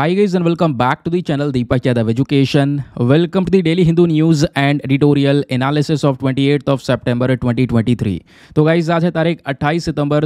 Welcome back to the channel Deepak Yadav education welcome to the daily Hindu news and editorial analysis of twenty eight of 28th twenty twenty three तो guys आज है तारीख अट्ठाईस सितंबर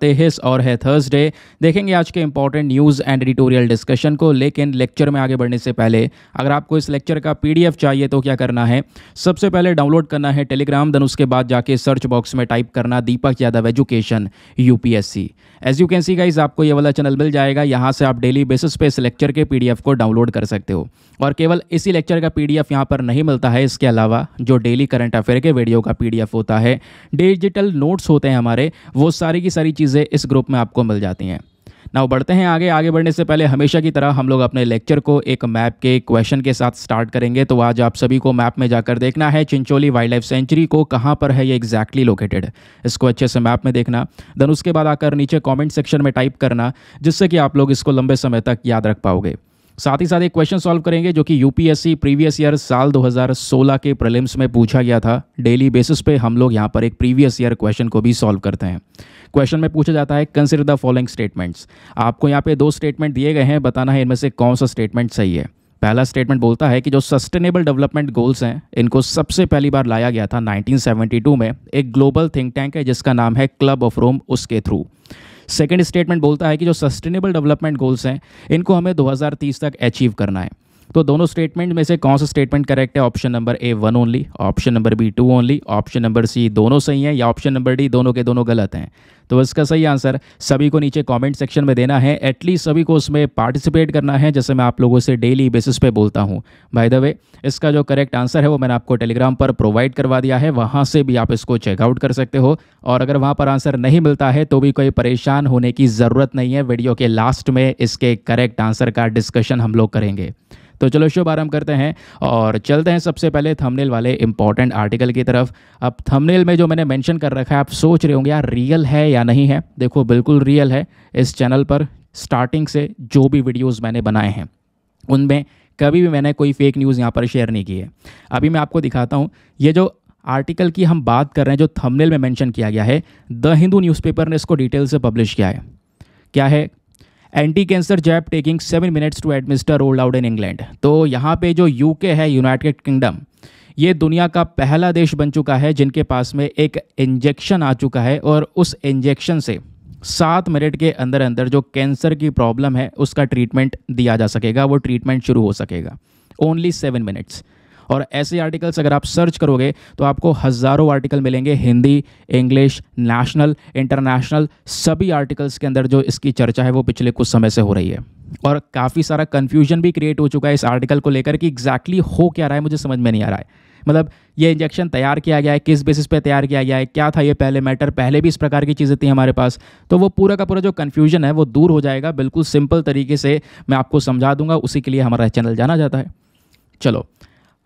तेईस और है थर्सडे देखेंगे आज के important news and editorial discussion को लेकिन लेक्चर में आगे बढ़ने से पहले अगर आपको इस लेक्चर का पी डी एफ चाहिए तो क्या करना है सबसे पहले डाउनलोड करना है टेलीग्राम देन उसके बाद जाके सर्च बॉक्स में टाइप करना Deepak Yadav education U P S C as you can see guys आपको ये वाला चैनल मिल जाएगा यहाँ से आप डेली बेसिस पे लेक्चर के पीडीएफ को डाउनलोड कर सकते हो और केवल इसी लेक्चर का पीडीएफ यहाँ पर नहीं मिलता है इसके अलावा जो डेली करंट अफेयर के वीडियो का पीडीएफ होता है डिजिटल नोट्स होते हैं हमारे वो सारी की सारी चीज़ें इस ग्रुप में आपको मिल जाती हैं ना बढ़ते हैं आगे आगे बढ़ने से पहले हमेशा की तरह हम लोग अपने लेक्चर को एक मैप के क्वेश्चन के साथ स्टार्ट करेंगे तो आज आप सभी को मैप में जाकर देखना है चिंचोली वाइल्ड लाइफ सेंचुरी को कहाँ पर है ये एग्जैक्टली लोकेटेड है इसको अच्छे से मैप में देखना देन उसके बाद आकर नीचे कॉमेंट सेक्शन में टाइप करना जिससे कि आप लोग इसको लंबे समय तक याद रख पाओगे साथ ही साथ एक क्वेश्चन सॉल्व करेंगे जो कि यूपीएससी प्रीवियस ईयर साल 2016 के प्रलिम्स में पूछा गया था डेली बेसिस पे हम लोग यहाँ पर एक प्रीवियस ईयर क्वेश्चन को भी सॉल्व करते हैं क्वेश्चन में पूछा जाता है कंसिडर द फॉलोइंग स्टेटमेंट्स आपको यहाँ पे दो स्टेटमेंट दिए गए हैं बताना है इनमें से कौन सा स्टेटमेंट सही है पहला स्टेटमेंट बोलता है कि जो सस्टेनेबल डेवलपमेंट गोल्स हैं इनको सबसे पहली बार लाया गया था 1972 में एक ग्लोबल थिंक टैंक है जिसका नाम है क्लब ऑफ रोम उसके थ्रू सेकेंड स्टेटमेंट बोलता है कि जो सस्टेनेबल डेवलपमेंट गोल्स हैं इनको हमें 2030 तक अचीव करना है तो दोनों स्टेटमेंट में से कौन सा स्टेटमेंट करेक्ट है option number A one only option number B two only option number C दोनों सही हैं या ऑप्शन नंबर डी दोनों के दोनों गलत हैं तो इसका सही आंसर सभी को नीचे कमेंट सेक्शन में देना है एटलीस्ट सभी को उसमें पार्टिसिपेट करना है जैसे मैं आप लोगों से डेली बेसिस पे बोलता हूँ बाय द वे इसका जो करेक्ट आंसर है वो मैंने आपको टेलीग्राम पर प्रोवाइड करवा दिया है वहाँ से भी आप इसको चेकआउट कर सकते हो और अगर वहाँ पर आंसर नहीं मिलता है तो भी कोई परेशान होने की ज़रूरत नहीं है वीडियो के लास्ट में इसके करेक्ट आंसर का डिस्कशन हम लोग करेंगे तो चलो शुभ आरम्भ करते हैं और चलते हैं सबसे पहले थंबनेल वाले इंपॉर्टेंट आर्टिकल की तरफ अब थंबनेल में जो मैंने मेंशन कर रखा है आप सोच रहे होंगे यार रियल है या या नहीं है देखो बिल्कुल रियल है इस चैनल पर स्टार्टिंग से जो भी वीडियोज मैंने बनाए हैं उनमें कभी भी मैंने कोई फेक न्यूज़ यहाँ पर शेयर नहीं की है अभी मैं आपको दिखाता हूँ ये जो आर्टिकल की हम बात कर रहे हैं जो थंबनेल में मेंशन किया गया है द हिंदू न्यूज़पेपर ने इसको डिटेल से पब्लिश किया है क्या है anti cancer jab taking seven minutes to administer rolled out in England तो यहाँ पे जो यूके है यूनाइटेड किंगडम ये दुनिया का पहला देश बन चुका है जिनके पास में एक इंजेक्शन आ चुका है और उस इंजेक्शन से सात मिनट के अंदर अंदर जो कैंसर की प्रॉब्लम है उसका ट्रीटमेंट दिया जा सकेगा वो ट्रीटमेंट शुरू हो सकेगा ओनली सेवन मिनट्स और ऐसे आर्टिकल्स अगर आप सर्च करोगे तो आपको हज़ारों आर्टिकल मिलेंगे हिंदी इंग्लिश नेशनल इंटरनेशनल सभी आर्टिकल्स के अंदर जो इसकी चर्चा है वो पिछले कुछ समय से हो रही है और काफ़ी सारा कन्फ्यूजन भी क्रिएट हो चुका है इस आर्टिकल को लेकर कि एग्जैक्टली exactly हो क्या रहा है मुझे समझ में नहीं आ रहा है मतलब ये इंजेक्शन तैयार किया गया है किस बेसिस पे तैयार किया गया है क्या था ये पहले मैटर पहले भी इस प्रकार की चीज़ें थी हमारे पास तो वो पूरा का पूरा जो कन्फ्यूजन है वो दूर हो जाएगा बिल्कुल सिंपल तरीके से मैं आपको समझा दूंगा उसी के लिए हमारा चैनल जाना जाता है चलो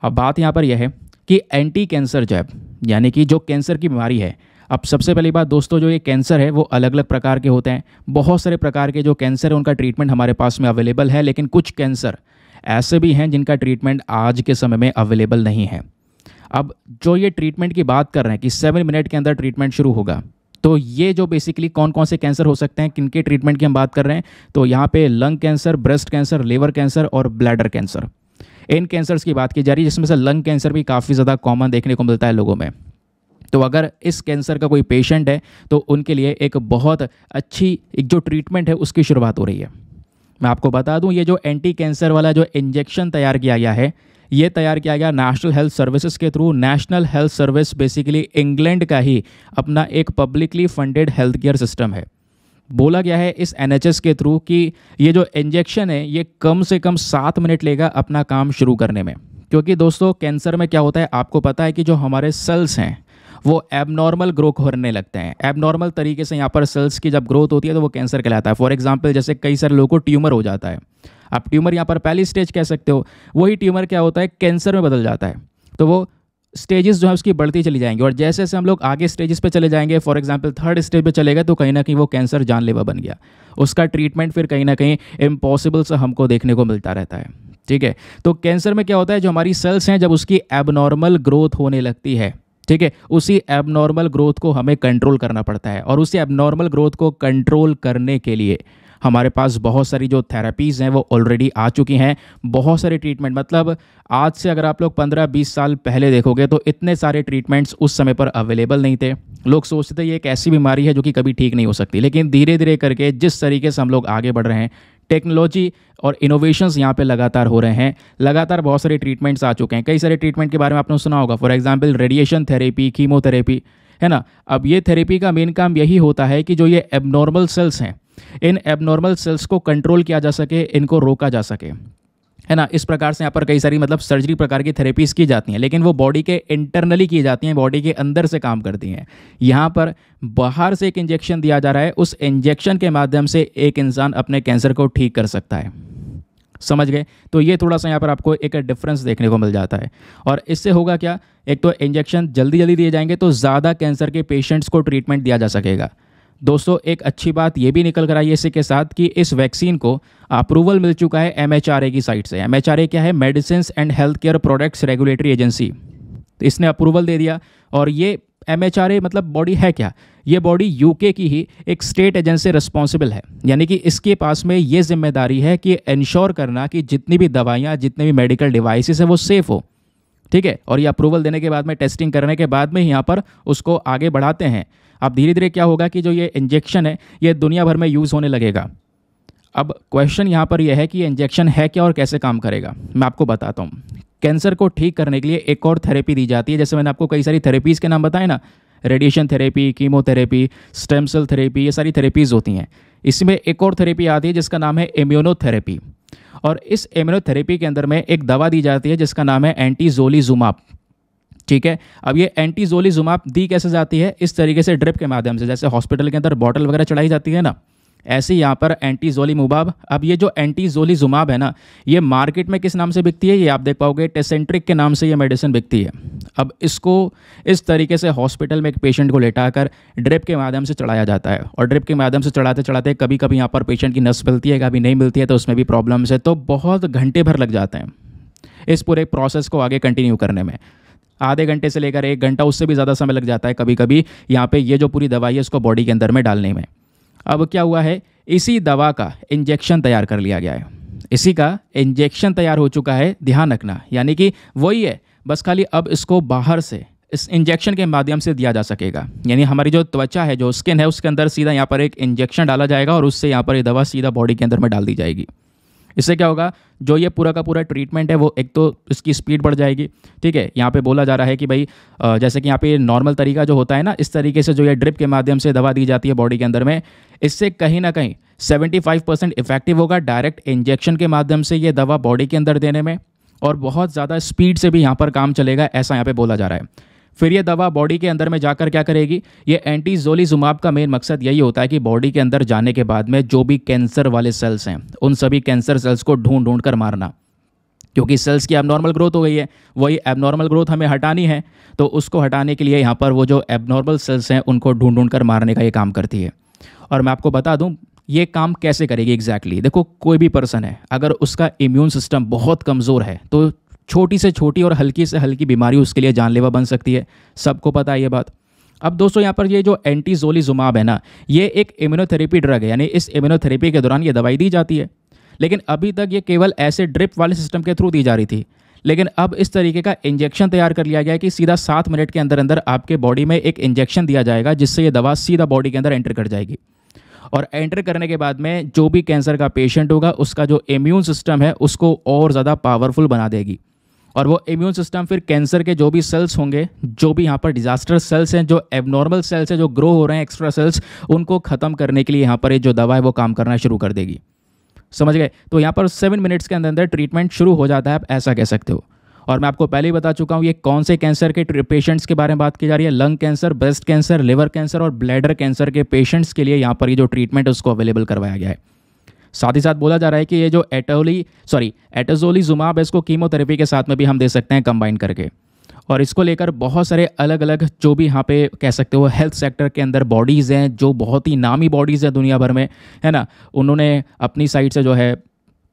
अब बात यहाँ पर यह है कि एंटी कैंसर जैब यानी कि जो कैंसर की बीमारी है अब सबसे पहली बात दोस्तों जो ये कैंसर है वो अलग अलग प्रकार के होते हैं बहुत सारे प्रकार के जो कैंसर है उनका ट्रीटमेंट हमारे पास में अवेलेबल है लेकिन कुछ कैंसर ऐसे भी हैं जिनका ट्रीटमेंट आज के समय में अवेलेबल नहीं है अब जो ये ट्रीटमेंट की बात कर रहे हैं कि सेवन मिनट के अंदर ट्रीटमेंट शुरू होगा तो ये जो बेसिकली कौन कौन से कैंसर हो सकते हैं किनके ट्रीटमेंट की हम बात कर रहे हैं तो यहाँ पे lung cancer breast cancer liver cancer और ब्लैडर कैंसर इन कैंसर्स की बात की जा रही है जिसमें से लंग कैंसर भी काफ़ी ज़्यादा कॉमन देखने को मिलता है लोगों में तो अगर इस कैंसर का कोई पेशेंट है तो उनके लिए एक बहुत अच्छी एक जो ट्रीटमेंट है उसकी शुरुआत हो रही है मैं आपको बता दूं ये जो एंटी कैंसर वाला जो इंजेक्शन तैयार किया गया है ये तैयार किया गया नेशनल हेल्थ सर्विसेज के through national health service basically England का ही अपना एक publicly funded health care system है बोला गया है इस एन के थ्रू कि ये जो इंजेक्शन है ये कम से कम सात मिनट लेगा अपना काम शुरू करने में क्योंकि दोस्तों कैंसर में क्या होता है आपको पता है कि जो हमारे सेल्स हैं वो एबनॉर्मल ग्रो करने लगते हैं एबनॉर्मल तरीके से यहाँ पर सेल्स की जब ग्रोथ होती है तो वो कैंसर कहलाता है फॉर एग्जाम्पल जैसे कई सारे लोगों को ट्यूमर हो जाता है आप ट्यूमर यहाँ पर पहली स्टेज कह सकते हो वही ट्यूमर क्या होता है कैंसर में बदल जाता है तो वो स्टेजेस जो है उसकी बढ़ती चली जाएंगी और जैसे जैसे हम लोग आगे स्टेजेस पे चले जाएंगे फॉर एग्जांपल थर्ड स्टेज पे चले गए तो कहीं ना कहीं वो कैंसर जानलेवा बन गया उसका ट्रीटमेंट फिर कहीं ना कहीं इम्पॉसिबल से हमको देखने को मिलता रहता है ठीक है तो कैंसर में क्या होता है जो हमारी सेल्स हैं जब उसकी एबनॉर्मल ग्रोथ होने लगती है ठीक है उसी एबनॉर्मल ग्रोथ को हमें कंट्रोल करना पड़ता है और उसी एबनॉर्मल ग्रोथ को कंट्रोल करने के लिए हमारे पास बहुत सारी जो थेरेपीज़ हैं वो ऑलरेडी आ चुकी हैं बहुत सारे ट्रीटमेंट मतलब आज से अगर आप लोग 15-20 साल पहले देखोगे तो इतने सारे ट्रीटमेंट्स उस समय पर अवेलेबल नहीं थे लोग सोचते थे ये एक ऐसी बीमारी है जो कि कभी ठीक नहीं हो सकती लेकिन धीरे धीरे करके जिस तरीके से हम लोग आगे बढ़ रहे हैं टेक्नोलॉजी और इनोवेशंस यहाँ पे लगातार हो रहे हैं लगातार बहुत सारे ट्रीटमेंट्स आ चुके हैं कई सारे ट्रीटमेंट के बारे में आपने सुना होगा for example radiation therapy chemotherapy है ना अब ये थेरेपी का मेन काम यही होता है कि जो ये एबनॉर्मल सेल्स हैं इन एबनॉर्मल सेल्स को कंट्रोल किया जा सके इनको रोका जा सके है ना इस प्रकार से यहाँ पर कई सारी मतलब सर्जरी प्रकार की थेरेपीज़ की जाती हैं लेकिन वो बॉडी के इंटरनली की जाती हैं बॉडी के अंदर से काम करती हैं यहाँ पर बाहर से एक इंजेक्शन दिया जा रहा है उस इंजेक्शन के माध्यम से एक इंसान अपने कैंसर को ठीक कर सकता है समझ गए तो ये थोड़ा सा यहाँ पर आपको एक डिफरेंस देखने को मिल जाता है और इससे होगा क्या एक तो इंजेक्शन जल्दी जल्दी दिए जाएंगे तो ज़्यादा कैंसर के पेशेंट्स को ट्रीटमेंट दिया जा सकेगा दोस्तों एक अच्छी बात ये भी निकल कर आई इसी के साथ कि इस वैक्सीन को अप्रूवल मिल चुका है एम की साइड से एम क्या है medicine and health care products regulatory agency तो इसने अप्रूवल दे दिया और ये एम मतलब बॉडी है क्या ये बॉडी यूके की ही एक स्टेट एजेंसी रिस्पॉन्सिबल है यानी कि इसके पास में ये जिम्मेदारी है कि इन्श्योर करना कि जितनी भी दवाइयाँ जितने भी मेडिकल डिवाइसेस है वो सेफ़ हो ठीक है और ये अप्रूवल देने के बाद में टेस्टिंग करने के बाद में यहाँ पर उसको आगे बढ़ाते हैं अब धीरे धीरे क्या होगा कि जो ये इंजेक्शन है ये दुनिया भर में यूज़ होने लगेगा अब क्वेश्चन यहाँ पर यह है कि इंजेक्शन है क्या और कैसे काम करेगा मैं आपको बताता हूँ कैंसर को ठीक करने के लिए एक और थेरेपी दी जाती है जैसे मैंने आपको कई सारी थेरेपीज़ के नाम बताए ना radiation therapy chemotherapy stem cell therapy ये सारी थेरेपीज़ होती हैं इसमें एक और थेरेपी आती है जिसका नाम है इम्यूनोथेरेपी और इस इम्यूनोथेरेपी के अंदर में एक दवा दी जाती है जिसका नाम है एंटीजोलीजुमाप ठीक है अब ये एंटीजोली एंटीजोलिजुमाब दी कैसे जाती है इस तरीके से ड्रिप के माध्यम से जैसे हॉस्पिटल के अंदर बॉटल वगैरह चढ़ाई जाती है ना ऐसे यहाँ पर एंटीजोली मुबाब अब ये जो एंटीजोली जुमाब है ना ये मार्केट में किस नाम से बिकती है ये आप देख पाओगे टेसेंट्रिक के नाम से ये मेडिसिन बिकती है अब इसको इस तरीके से हॉस्पिटल में एक पेशेंट को लेटाकर ड्रिप के माध्यम से चढ़ाया जाता है और ड्रिप के माध्यम से चढ़ाते चढ़ाते कभी कभी यहाँ पर पेशेंट की नस मिलती है कभी नहीं मिलती है तो उसमें भी प्रॉब्लम्स है तो बहुत घंटे भर लग जाते हैं इस पूरे प्रोसेस को आगे कंटिन्यू करने में आधे घंटे से लेकर एक घंटा उससे भी ज़्यादा समय लग जाता है कभी कभी यहाँ पे ये जो पूरी दवाई है उसको बॉडी के अंदर में डालने में अब क्या हुआ है इसी दवा का इंजेक्शन तैयार कर लिया गया है इसी का इंजेक्शन तैयार हो चुका है ध्यान रखना यानी कि वही है बस खाली अब इसको बाहर से इस इंजेक्शन के माध्यम से दिया जा सकेगा यानी हमारी जो त्वचा है जो स्किन है उसके अंदर सीधा यहाँ पर एक इंजेक्शन डाला जाएगा और उससे यहाँ पर ये दवा सीधा बॉडी के अंदर में डाल दी जाएगी इससे क्या होगा जो ये पूरा का पूरा ट्रीटमेंट है वो एक तो इसकी स्पीड बढ़ जाएगी ठीक है यहाँ पे बोला जा रहा है कि भाई जैसे कि यहाँ पे नॉर्मल तरीका जो होता है ना इस तरीके से जो ये ड्रिप के माध्यम से दवा दी जाती है बॉडी के अंदर में इससे कहीं ना कहीं सेवेंटी परसेंट इफेक्टिव होगा डायरेक्ट इंजेक्शन के माध्यम से ये दवा बॉडी के अंदर देने में और बहुत ज़्यादा स्पीड से भी यहाँ पर काम चलेगा ऐसा यहाँ पर बोला जा रहा है फिर ये दवा बॉडी के अंदर में जाकर क्या करेगी ये एंटी जोलीजुमाब का मेन मकसद यही होता है कि बॉडी के अंदर जाने के बाद में जो भी कैंसर वाले सेल्स हैं उन सभी कैंसर सेल्स को ढूंढ ढूंढ कर मारना क्योंकि सेल्स की एबनॉर्मल ग्रोथ हो गई है वही एबनॉर्मल ग्रोथ हमें हटानी है तो उसको हटाने के लिए यहाँ पर वो जो एबनॉर्मल सेल्स हैं उनको ढूंढ ढूंढ कर मारने का ये काम करती है और मैं आपको बता दूँ ये काम कैसे करेगी एग्जैक्टली exactly? देखो कोई भी पर्सन है अगर उसका इम्यून सिस्टम बहुत कमज़ोर है तो छोटी से छोटी और हल्की से हल्की बीमारी उसके लिए जानलेवा बन सकती है सबको पता है ये बात अब दोस्तों यहाँ पर ये जो एंटीजोली जुमाब है ना ये एक इम्यूनोथेरेपी ड्रग है यानी इस इम्यूनोथेरेपी के दौरान ये दवाई दी जाती है लेकिन अभी तक ये केवल ऐसे ड्रिप वाले सिस्टम के थ्रू दी जा रही थी लेकिन अब इस तरीके का इंजेक्शन तैयार कर लिया गया है कि सीधा सात मिनट के अंदर अंदर आपके बॉडी में एक इंजेक्शन दिया जाएगा जिससे ये दवा सीधा बॉडी के अंदर एंटर कर जाएगी और एंटर करने के बाद में जो भी कैंसर का पेशेंट होगा उसका जो इम्यून सिस्टम है उसको और ज़्यादा पावरफुल बना देगी और वो इम्यून सिस्टम फिर कैंसर के जो भी सेल्स होंगे जो भी यहाँ पर डिजास्टर सेल्स हैं जो एबनॉर्मल सेल्स हैं जो ग्रो हो रहे हैं एक्स्ट्रा सेल्स उनको ख़त्म करने के लिए यहाँ पर ये जो दवा है वो काम करना शुरू कर देगी समझ गए तो यहाँ पर सेवन मिनट्स के अंदर अंदर ट्रीटमेंट शुरू हो जाता है आप ऐसा कह सकते हो और मैं आपको पहले ही बता चुका हूँ ये कौन से कैंसर के पेशेंट्स के बारे में बात की जा रही है lung cancer breast cancer liver cancer और ब्लैडर कैंसर के पेशेंट्स के लिए यहाँ पर ये जो ट्रीटमेंट है उसको अवेलेबल करवाया गया है साथ ही साथ बोला जा रहा है कि ये जो एटोली सॉरी एटोजोली जुमाब है इसको कीमोथेरेपी के साथ में भी हम दे सकते हैं कंबाइन करके और इसको लेकर बहुत सारे अलग अलग जो भी यहाँ पे कह सकते हो हेल्थ सेक्टर के अंदर बॉडीज़ हैं जो बहुत ही नामी बॉडीज़ हैं दुनिया भर में है ना उन्होंने अपनी साइड से जो है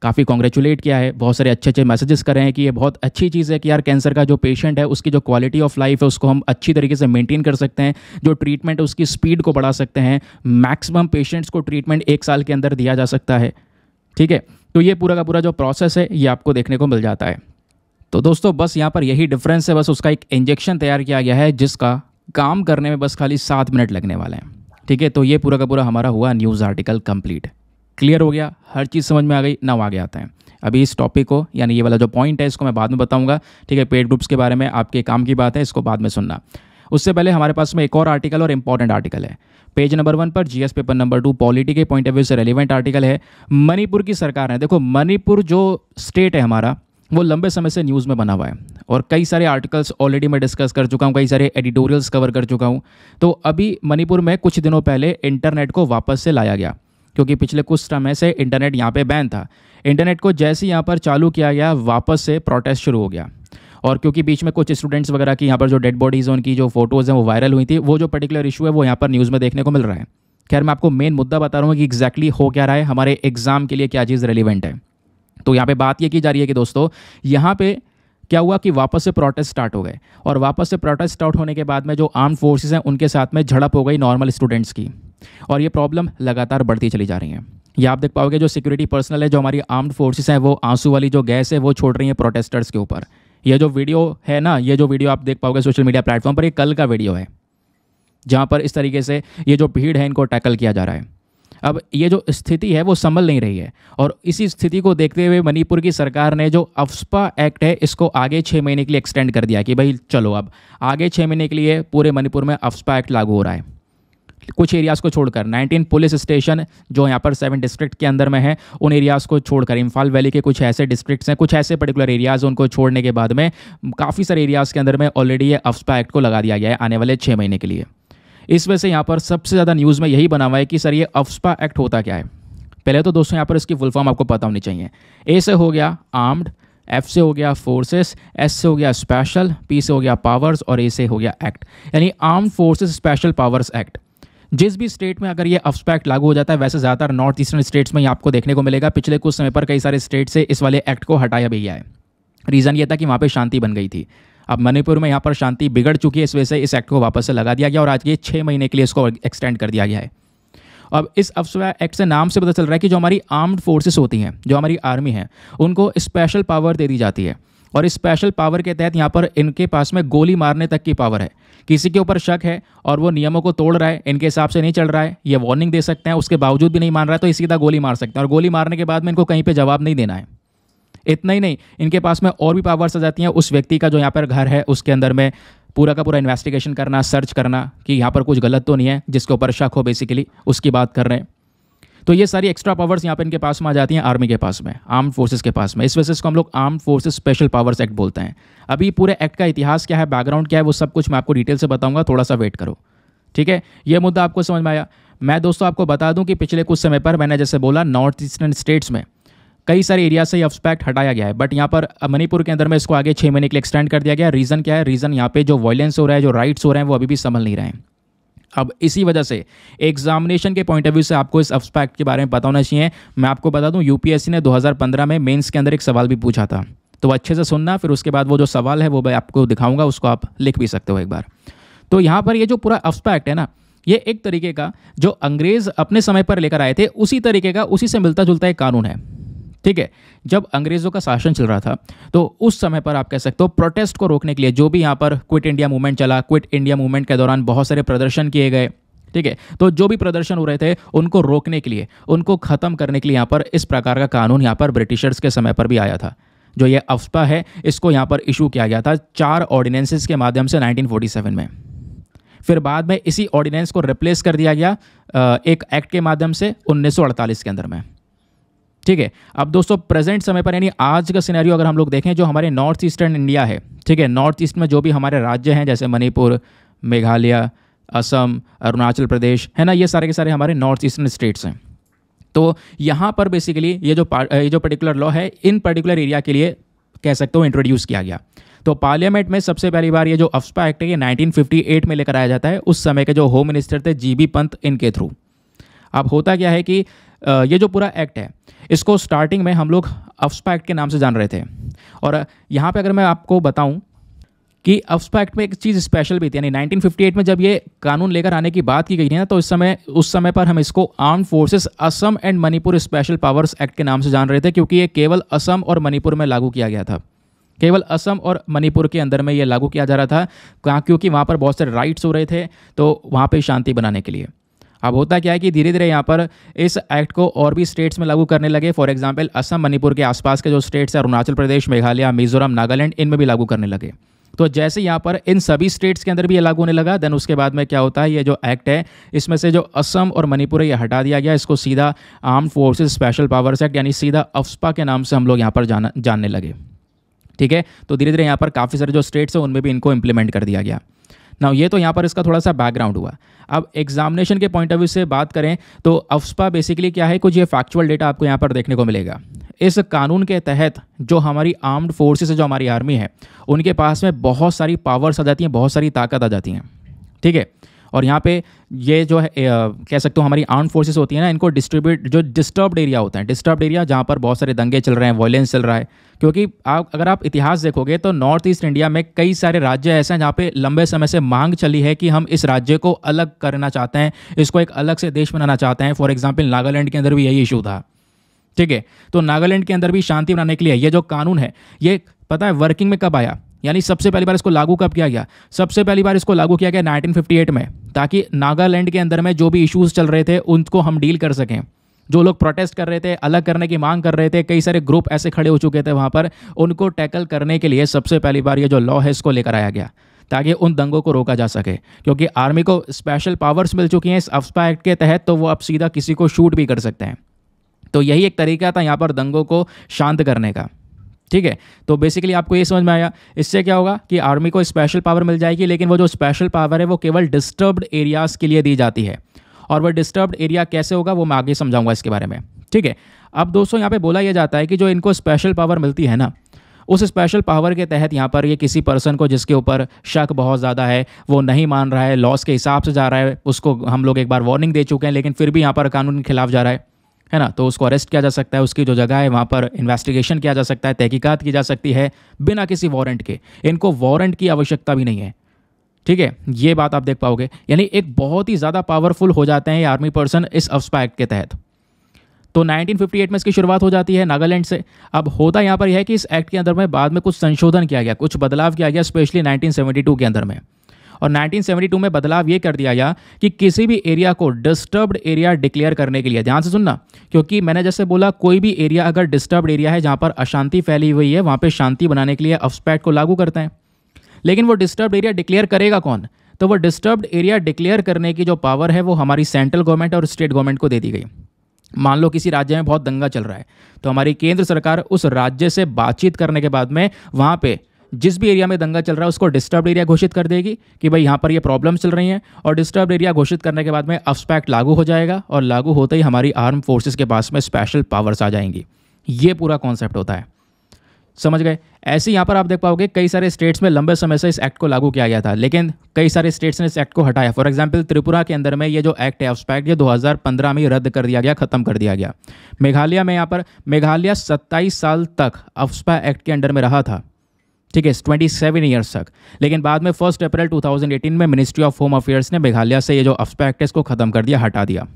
काफ़ी कॉन्ग्रेचुलेट किया है बहुत सारे अच्छे अच्छे मैसेजेस कर रहे हैं कि ये बहुत अच्छी चीज़ है कि यार कैंसर का जो पेशेंट है उसकी जो क्वालिटी ऑफ लाइफ है उसको हम अच्छी तरीके से मेंटेन कर सकते हैं जो ट्रीटमेंट है उसकी स्पीड को बढ़ा सकते हैं मैक्सिमम पेशेंट्स को ट्रीटमेंट एक साल के अंदर दिया जा सकता है ठीक है तो ये पूरा का पूरा जो प्रोसेस है ये आपको देखने को मिल जाता है तो दोस्तों बस यहाँ पर यही डिफरेंस है बस उसका एक इंजेक्शन तैयार किया गया है जिसका काम करने में बस खाली सात मिनट लगने वाले हैं ठीक है तो ये पूरा का पूरा हमारा हुआ न्यूज़ आर्टिकल कंप्लीट क्लियर हो गया हर चीज़ समझ में आ गई ना आगे आते हैं अभी इस टॉपिक को यानी ये वाला जो पॉइंट है इसको मैं बाद में बताऊंगा ठीक है पेड ग्रुप्स के बारे में आपके काम की बात है इसको बाद में सुनना उससे पहले हमारे पास में एक और आर्टिकल और इंपॉर्टेंट आर्टिकल है पेज नंबर वन पर GS paper number two polity के पॉइंट ऑफ व्यू से रेलिवेंट आर्टिकल है मणिपुर की सरकार है देखो मणिपुर जो स्टेट है हमारा वो लंबे समय से न्यूज़ में बना हुआ है और कई सारे आर्टिकल्स ऑलरेडी मैं डिस्कस कर चुका हूँ कई सारे एडिटोरियल्स कवर कर चुका हूँ तो अभी मणिपुर में कुछ दिनों पहले इंटरनेट को वापस से लाया गया क्योंकि पिछले कुछ समय से इंटरनेट यहाँ पे बैन था इंटरनेट को जैसे यहाँ पर चालू किया गया वापस से प्रोटेस्ट शुरू हो गया और क्योंकि बीच में कुछ स्टूडेंट्स वगैरह की यहाँ पर जो डेड बॉडीज़ उनकी जो फोटोज़ हैं वो वायरल हुई थी वो जो पर्टिकुलर इशू है वो यहाँ पर न्यूज़ में देखने को मिल रहा है खैर मैं आपको मेन मुद्दा बता रहा हूँ कि एग्जैक्टली हो क्या रहा है हमारे एग्ज़ाम के लिए क्या चीज़ रेलिवेंट है तो यहाँ पे बात ये की जा रही है कि दोस्तों यहाँ पे क्या हुआ कि वापस से प्रोटेस्ट स्टार्ट हो गए और वापस से प्रोटेस्ट स्टार्ट होने के बाद में जो आर्म फोर्सेज हैं उनके साथ में झड़प हो गई नॉर्मल स्टूडेंट्स की और ये प्रॉब्लम लगातार बढ़ती चली जा रही है या आप देख पाओगे जो सिक्योरिटी पर्सनल है जो हमारी आर्म्ड फोर्सेस हैं वो आंसू वाली जो गैस है वो छोड़ रही है प्रोटेस्टर्स के ऊपर ये जो वीडियो है ना ये जो वीडियो आप देख पाओगे सोशल मीडिया प्लेटफॉर्म पर ये कल का वीडियो है जहाँ पर इस तरीके से ये जो भीड़ है इनको टैकल किया जा रहा है अब ये जो स्थिति है वो संभल नहीं रही है और इसी स्थिति को देखते हुए मणिपुर की सरकार ने जो अफ्सपा एक्ट है इसको आगे छः महीने के लिए एक्सटेंड कर दिया कि भाई चलो अब आगे छः महीने के लिए पूरे मणिपुर में अफ्सपा एक्ट लागू हो रहा है कुछ एरियाज़ को छोड़कर 19 पुलिस स्टेशन जो यहाँ पर सेवन डिस्ट्रिक्ट के अंदर में है उन एरियाज़ को छोड़कर इम्फाल वैली के कुछ ऐसे डिस्ट्रिक्ट्स हैं कुछ ऐसे पर्टिकुलर एरियाज़ उनको छोड़ने के बाद में काफ़ी सारे एरियाज़ के अंदर में ऑलरेडी ये अफ्सपा एक्ट को लगा दिया गया है आने वाले छः महीने के लिए इस वजह से यहाँ पर सबसे ज़्यादा न्यूज़ में यही बना हुआ है कि सर ये अफ्सपा एक्ट होता क्या है पहले तो दोस्तों यहाँ पर इसकी फुल फॉर्म आपको पता होनी चाहिए ए से हो गया आर्म्ड एफ से हो गया फोर्सेस एस से हो गया स्पेशल पी से हो गया पावर्स और ए से हो गया एक्ट यानी arm forces special powers act जिस भी स्टेट में अगर ये अफ्सपा एक्ट लागू हो जाता है वैसे ज़्यादातर नॉर्थ ईस्टर्न स्टेट्स में ये आपको देखने को मिलेगा पिछले कुछ समय पर कई सारे स्टेट से इस वाले एक्ट को हटाया भी गया है रीज़न ये था कि वहाँ पर शांति बन गई थी अब मणिपुर में यहाँ पर शांति बिगड़ चुकी है इस वजह से इस एक्ट को वापस से लगा दिया गया और आज के छः महीने के लिए इसको एक्सटेंड कर दिया गया है अब इस अफसवा एक्ट से नाम से पता चल रहा है कि जो हमारी आर्म्ड फोर्सेस होती हैं जो हमारी आर्मी है उनको स्पेशल पावर दे दी जाती है और इस स्पेशल पावर के तहत यहाँ पर इनके पास में गोली मारने तक की पावर है किसी के ऊपर शक है और वो नियमों को तोड़ रहा है इनके हिसाब से नहीं चल रहा है ये वार्निंग दे सकते हैं उसके बावजूद भी नहीं मान रहा है तो इसी तरह गोली मार सकते हैं और गोली मारने के बाद में इनको कहीं पर जवाब नहीं देना है इतना ही नहीं इनके पास में और भी पावर्स आ जाती हैं उस व्यक्ति का जो यहाँ पर घर है उसके अंदर में पूरा का पूरा इन्वेस्टिगेशन करना सर्च करना कि यहाँ पर कुछ गलत तो नहीं है जिसके ऊपर शक हो बेसिकली उसकी बात कर रहे हैं तो ये सारी एक्स्ट्रा पावर्स यहाँ पे इनके पास में आ जाती हैं आर्मी के पास में आर्म्ड फोर्सेस के पास में इस वजह से हम लोग armed forces special powers act बोलते हैं अभी पूरे एक्ट का इतिहास क्या है बैकग्राउंड क्या है वो सब कुछ मैं आपको डिटेल से बताऊंगा थोड़ा सा वेट करो ठीक है ये मुद्दा आपको समझ में आया मैं दोस्तों आपको बता दूं कि पिछले कुछ समय पर मैंने जैसे बोला नॉर्थ ईस्टर्न स्टेट्स में कई सारे एरिया से अफस्पैक्ट हटाया गया है बट यहाँ पर मणिपुर के अंदर में इसको आगे छः महीने के लिए एक्सटेंड कर दिया गया रीज़न क्या है रीज़न यहाँ पे जो वॉयलेंस हो रहा है जो राइट्स हो रहे हैं वो अभी भी संभल नहीं रहे हैं अब इसी वजह से एग्जामिनेशन के पॉइंट ऑफ व्यू से आपको इस अफस्पैक्ट के बारे में पता होना चाहिए मैं आपको बता दूं यूपीएससी ने 2015 में मेंस के अंदर एक सवाल भी पूछा था तो अच्छे से सुनना फिर उसके बाद वो जो सवाल है वो मैं आपको दिखाऊंगा उसको आप लिख भी सकते हो एक बार तो यहाँ पर ये जो पूरा अफस्पैक्ट है ना ये एक तरीके का जो अंग्रेज़ अपने समय पर लेकर आए थे उसी तरीके का उसी से मिलता जुलता एक कानून है ठीक है जब अंग्रेज़ों का शासन चल रहा था तो उस समय पर आप कह सकते हो प्रोटेस्ट को रोकने के लिए जो भी यहाँ पर क्विट इंडिया मूवमेंट चला क्विट इंडिया मूवमेंट के दौरान बहुत सारे प्रदर्शन किए गए ठीक है तो जो भी प्रदर्शन हो रहे थे उनको रोकने के लिए उनको ख़त्म करने के लिए यहाँ पर इस प्रकार का कानून यहाँ पर ब्रिटिशर्स के समय पर भी आया था जो ये अफ्सपा है इसको यहाँ पर इशू किया गया था चार ऑर्डिनेंसेस के माध्यम से 1947 में फिर बाद में इसी ऑर्डिनेंस को रिप्लेस कर दिया गया एक एक्ट के माध्यम से 1948 के अंदर में ठीक है अब दोस्तों प्रेजेंट समय पर यानी आज का सिनेरियो अगर हम लोग देखें जो हमारे नॉर्थ ईस्टर्न इंडिया है ठीक है नॉर्थ ईस्ट में जो भी हमारे राज्य हैं जैसे मणिपुर मेघालय असम अरुणाचल प्रदेश है ना ये सारे के सारे हमारे नॉर्थ ईस्टर्न स्टेट्स हैं तो यहाँ पर बेसिकली ये जो ये जो पर्टिकुलर लॉ है इन पर्टिकुलर एरिया के लिए कह सकते हो इंट्रोड्यूस किया गया तो पार्लियामेंट में सबसे पहली बार ये जो अफ्सपा एक्ट है ये 1958 में लेकर आया जाता है उस समय के जो होम मिनिस्टर थे जीबी पंत इनके थ्रू अब होता क्या है कि ये जो पूरा एक्ट है इसको स्टार्टिंग में हम लोग अफ्सपा एक्ट के नाम से जान रहे थे और यहाँ पे अगर मैं आपको बताऊँ कि अफ्सपा एक्ट में एक चीज़ स्पेशल भी थी यानी 1958 में जब ये कानून लेकर आने की बात की गई थी ना तो इस समय उस समय पर हम इसको arm forces Assam and Manipur special powers act के नाम से जान रहे थे क्योंकि ये केवल असम और मणिपुर में लागू किया गया था केवल असम और मणिपुर के अंदर में ये लागू किया जा रहा था क्योंकि वहाँ पर बहुत सारे राइट्स हो रहे थे तो वहाँ पर शांति बनाने के लिए अब होता क्या है कि धीरे धीरे यहाँ पर इस एक्ट को और भी स्टेट्स में लागू करने लगे फॉर एग्जाम्पल असम मणिपुर के आसपास के जो स्टेट्स हैं अरुणाचल प्रदेश मेघालय मिजोरम नागालैंड इनमें भी लागू करने लगे तो जैसे यहाँ पर इन सभी स्टेट्स के अंदर भी ये लागू होने लगा देन उसके बाद में क्या होता है ये जो एक्ट है इसमें से जो असम और मणिपुर ये हटा दिया गया इसको सीधा arm forces special powers act यानी सीधा अफ्सपा के नाम से हम लोग यहाँ पर जाना जानने लगे ठीक है तो धीरे धीरे यहाँ पर काफ़ी सारे जो स्टेट्स हैं उनमें भी इनको इम्प्लीमेंट कर दिया गया ना ये तो यहाँ पर इसका थोड़ा सा बैकग्राउंड हुआ अब एग्जामिनेशन के पॉइंट ऑफ व्यू से बात करें तो अफ्सपा बेसिकली क्या है कुछ ये फैक्चुअल डेटा आपको यहाँ पर देखने को मिलेगा इस कानून के तहत जो हमारी आर्म्ड फोर्सेस जो हमारी आर्मी है उनके पास में बहुत सारी पावर्स आ जाती हैं बहुत सारी ताकत आ जाती हैं ठीक है और यहाँ पे ये जो है कह सकते हो हमारी आर्म फोर्सेस होती है ना इनको डिस्ट्रीब्यूट जो डिस्टर्ब्ड एरिया होता है डिस्टर्ब्ड एरिया जहाँ पर बहुत सारे दंगे चल रहे हैं वॉयलेंस चल रहा है क्योंकि आप अगर आप इतिहास देखोगे तो नॉर्थ ईस्ट इंडिया में कई सारे राज्य ऐसे हैं जहाँ पे लंबे समय से मांग चली है कि हम इस राज्य को अलग करना चाहते हैं इसको एक अलग से देश बनाना चाहते हैं फॉर एग्जाम्पल नागालैंड के अंदर भी यही इशू था ठीक है तो नागालैंड के अंदर भी शांति बनाने के लिए ये जो कानून है ये पता है वर्किंग में कब आया यानी सबसे पहली बार इसको लागू कब किया गया सबसे पहली बार इसको लागू किया गया 1958 में ताकि नागालैंड के अंदर में जो भी इश्यूज़ चल रहे थे उनको हम डील कर सकें जो लोग प्रोटेस्ट कर रहे थे अलग करने की मांग कर रहे थे कई सारे ग्रुप ऐसे खड़े हो चुके थे वहाँ पर उनको टैकल करने के लिए सबसे पहली बार ये जो लॉ है इसको लेकर आया गया ताकि उन दंगों को रोका जा सके क्योंकि आर्मी को स्पेशल पावर्स मिल चुकी हैं इस अफ्सपा एक्ट के तहत तो वो अब सीधा किसी को शूट भी कर सकते हैं तो यही एक तरीका था यहाँ पर दंगों को शांत करने का ठीक है तो बेसिकली आपको ये समझ में आया इससे क्या होगा कि आर्मी को स्पेशल पावर मिल जाएगी लेकिन वो जो स्पेशल पावर है वो केवल डिस्टर्ब्ड एरियाज़ के लिए दी जाती है और वह डिस्टर्ब्ड एरिया कैसे होगा वो मैं आगे समझाऊंगा इसके बारे में ठीक है अब दोस्तों यहाँ पे बोला यह जाता है कि जो इनको स्पेशल पावर मिलती है ना उस स्पेशल पावर के तहत यहाँ पर ये किसी पर्सन को जिसके ऊपर शक बहुत ज़्यादा है वो नहीं मान रहा है लॉस के हिसाब से जा रहा है उसको हम लोग एक बार वार्निंग दे चुके हैं लेकिन फिर भी यहाँ पर कानून के खिलाफ जा रहा है है ना तो उसको अरेस्ट किया जा सकता है उसकी जो जगह है वहाँ पर इन्वेस्टिगेशन किया जा सकता है तहकीकात की जा सकती है बिना किसी वारंट के इनको वारंट की आवश्यकता भी नहीं है ठीक है ये बात आप देख पाओगे यानी एक बहुत ही ज़्यादा पावरफुल हो जाते हैं ये आर्मी पर्सन इस अफ्सपा एक्ट के तहत तो 1958 में इसकी शुरुआत हो जाती है नागालैंड से अब होता यहाँ पर यह है कि इस एक्ट के अंदर में बाद में कुछ संशोधन किया गया कुछ बदलाव किया गया स्पेशली 1972 के अंदर में और 1972 में बदलाव ये कर दिया गया कि किसी भी एरिया को डिस्टर्ब्ड एरिया डिक्लेयर करने के लिए ध्यान से सुनना क्योंकि मैंने जैसे बोला कोई भी एरिया अगर डिस्टर्ब्ड एरिया है जहाँ पर अशांति फैली हुई है वहाँ पर शांति बनाने के लिए अफ्सपैट को लागू करते हैं लेकिन वो डिस्टर्ब एरिया डिक्लेयर करेगा कौन तो वो डिस्टर्ब्ड एरिया डिक्लेयर करने की जो पावर है वो हमारी सेंट्रल गवर्नमेंट और स्टेट गवर्नमेंट को दे दी गई मान लो किसी राज्य में बहुत दंगा चल रहा है तो हमारी केंद्र सरकार उस राज्य से बातचीत करने के बाद में वहाँ पे जिस भी एरिया में दंगा चल रहा है उसको डिस्टर्ब एरिया घोषित कर देगी कि भाई यहाँ पर ये प्रॉब्लम चल रही हैं और डिस्टर्ब एरिया घोषित करने के बाद में अफस्पैक्ट लागू हो जाएगा और लागू होते ही हमारी आर्म फोर्सेज के पास में स्पेशल पावर्स आ जाएंगी ये पूरा कॉन्सेप्ट होता है समझ गए ऐसे यहाँ पर आप देख पाओगे कई सारे स्टेट्स में लंबे समय से इस एक्ट को लागू किया गया था लेकिन कई सारे स्टेट्स ने इस एक्ट को हटाया फॉर एग्जाम्पल त्रिपुरा के अंदर में ये जो एक्ट है अफ्सपैक्ट ये 2015 में रद्द कर दिया गया खत्म कर दिया गया मेघालय में यहाँ पर मेघालय 27 साल तक अफ्सपा एक्ट के अंडर में रहा था ठीक है ट्वेंटी सेवन ईयर्स तक लेकिन बाद में फर्स्ट अप्रैल 2018 में मिनिस्ट्री ऑफ होम अफेयर्स ने मेघालय से ये जो अफ्सपा एक्ट है इसको ख़त्म कर दिया हटा दिया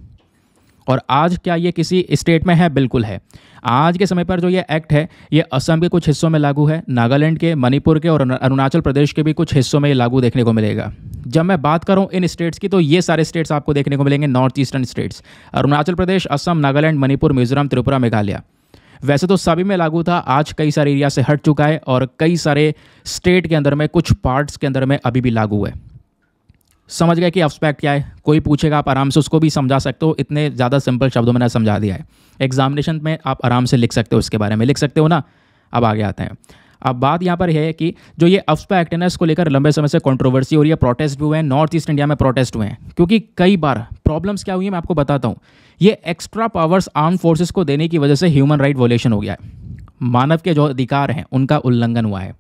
और आज क्या ये किसी स्टेट में है बिल्कुल है आज के समय पर जो ये एक्ट है ये असम के कुछ हिस्सों में लागू है नागालैंड के मणिपुर के और अरुणाचल प्रदेश के भी कुछ हिस्सों में ये लागू देखने को मिलेगा जब मैं बात करूं इन स्टेट्स की तो ये सारे स्टेट्स आपको देखने को मिलेंगे north eastern states Arunachal Pradesh Assam Nagaland Manipur Mizoram Tripura Meghalaya वैसे तो सभी में लागू था आज कई सारे एरिया से हट चुका है और कई सारे स्टेट के अंदर में कुछ पार्ट्स के अंदर में अभी भी लागू है समझ गए कि अब्सपैक्ट क्या है कोई पूछेगा आप आराम से उसको भी समझा सकते हो इतने ज़्यादा सिंपल शब्दों में ना समझा दिया है एग्जामिनेशन में आप आराम से लिख सकते हो इसके बारे में लिख सकते हो ना अब आगे आते हैं अब बात यहाँ पर है कि जो ये अफ्सपा एक्ट है ना इसको लेकर लंबे समय से कॉन्ट्रोवर्सी हो रही है प्रोटेस्ट भी हुए हैं नॉर्थ ईस्ट इंडिया में प्रोटेस्ट हुए हैं क्योंकि कई बार प्रॉब्लम्स क्या हुई है मैं आपको बताता हूँ ये एक्स्ट्रा पावर्स आर्म फोर्सेस को देने की वजह से ह्यूमन राइट वॉलेशन हो गया है मानव के जो अधिकार हैं उनका उल्लंघन हुआ है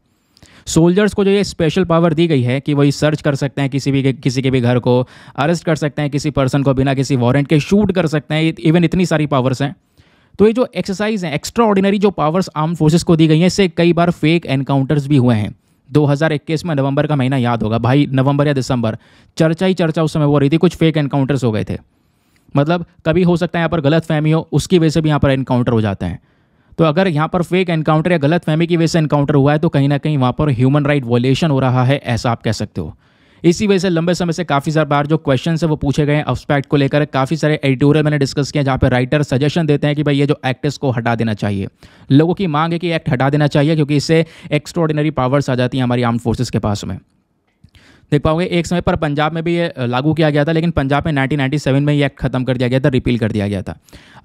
सोल्जर्स को जो ये स्पेशल पावर दी गई है कि वही सर्च कर सकते हैं किसी भी किसी के भी घर को अरेस्ट कर सकते हैं किसी पर्सन को बिना किसी वारंट के शूट कर सकते हैं इवन इतनी सारी पावर्स हैं तो ये जो एक्सरसाइज है एक्स्ट्रा ऑर्डिनरी जो पावर्स आर्म फोर्सेस को दी गई हैं इससे कई बार फेक एनकाउंटर्स भी हुए हैं 2021 में नवंबर का महीना याद होगा भाई नवंबर या दिसंबर चर्चा ही चर्चा उस समय हो रही थी कुछ फेक एनकाउंटर्स हो गए थे मतलब कभी हो सकता है यहाँ पर गलत फहमी हो उसकी वजह से भी यहाँ पर एनकाउंटर हो जाते हैं तो अगर यहाँ पर फेक एनकाउंटर या गलत फहमी की वजह से एनकाउंटर हुआ है तो कहीं ना कहीं वहाँ पर ह्यूमन राइट वॉलेशन हो रहा है ऐसा आप कह सकते हो इसी वजह से लंबे समय से काफ़ी सारे बार जो क्वेश्चन है वो पूछे गए हैं को लेकर काफ़ी सारे एडिटोरियल मैंने डिस्कस किया जहाँ पर राइटर सजेशन देते हैं कि भाई ये जो एक्ट इसको हटा देना चाहिए लोगों की मांग है कि एक्ट हटा देना चाहिए क्योंकि इससे एक्स्ट्रॉर्डिनरी पावर्स आ जाती हैं हमारी आर्म फोर्सेज के पास में देख पाओगे एक समय पर पंजाब में भी ये लागू किया गया था लेकिन पंजाब में 1997 में ये एक्ट खत्म कर दिया गया था रिपील कर दिया गया था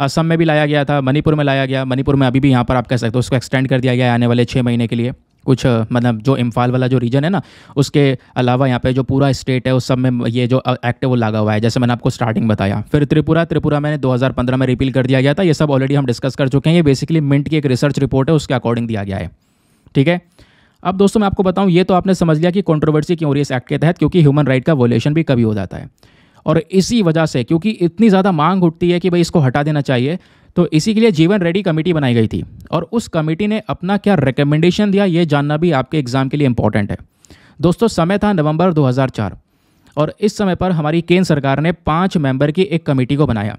असम में भी लाया गया था मणिपुर में लाया गया मणिपुर में अभी भी यहाँ पर आप कह सकते हो उसको एक्सटेंड कर दिया गया आने वाले छः महीने के लिए कुछ मतलब जो इम्फाल वाला जो रीजन है ना उसके अलावा यहाँ पे जो पूरा स्टेट है उस सब में ये जो एक्टिव लगा हुआ है जैसे मैंने आपको स्टार्टिंग बताया फिर त्रिपुरा त्रिपुरा मैंने 2015 में रिपील कर दिया गया था ये सब ऑलरेडी हम डिस्कस कर चुके हैं ये बेसिकली मिंट की एक रिसर्च रिपोर्ट है उसके अकॉर्डिंग दिया गया है ठीक है अब दोस्तों मैं आपको बताऊँ ये तो आपने समझ लिया कि कॉन्ट्रोवर्सी क्यों हो रही है इस एक्ट के तहत क्योंकि ह्यूमन राइट का वोलेशन भी कभी हो जाता है और इसी वजह से क्योंकि इतनी ज़्यादा मांग उठती है कि भाई इसको हटा देना चाहिए तो इसी के लिए जीवन रेडी कमेटी बनाई गई थी और उस कमेटी ने अपना क्या रिकमेंडेशन दिया ये जानना भी आपके एग्ज़ाम के लिए इंपॉर्टेंट है दोस्तों समय था नवंबर 2004 और इस समय पर हमारी केंद्र सरकार ने पाँच मेंबर की एक कमेटी को बनाया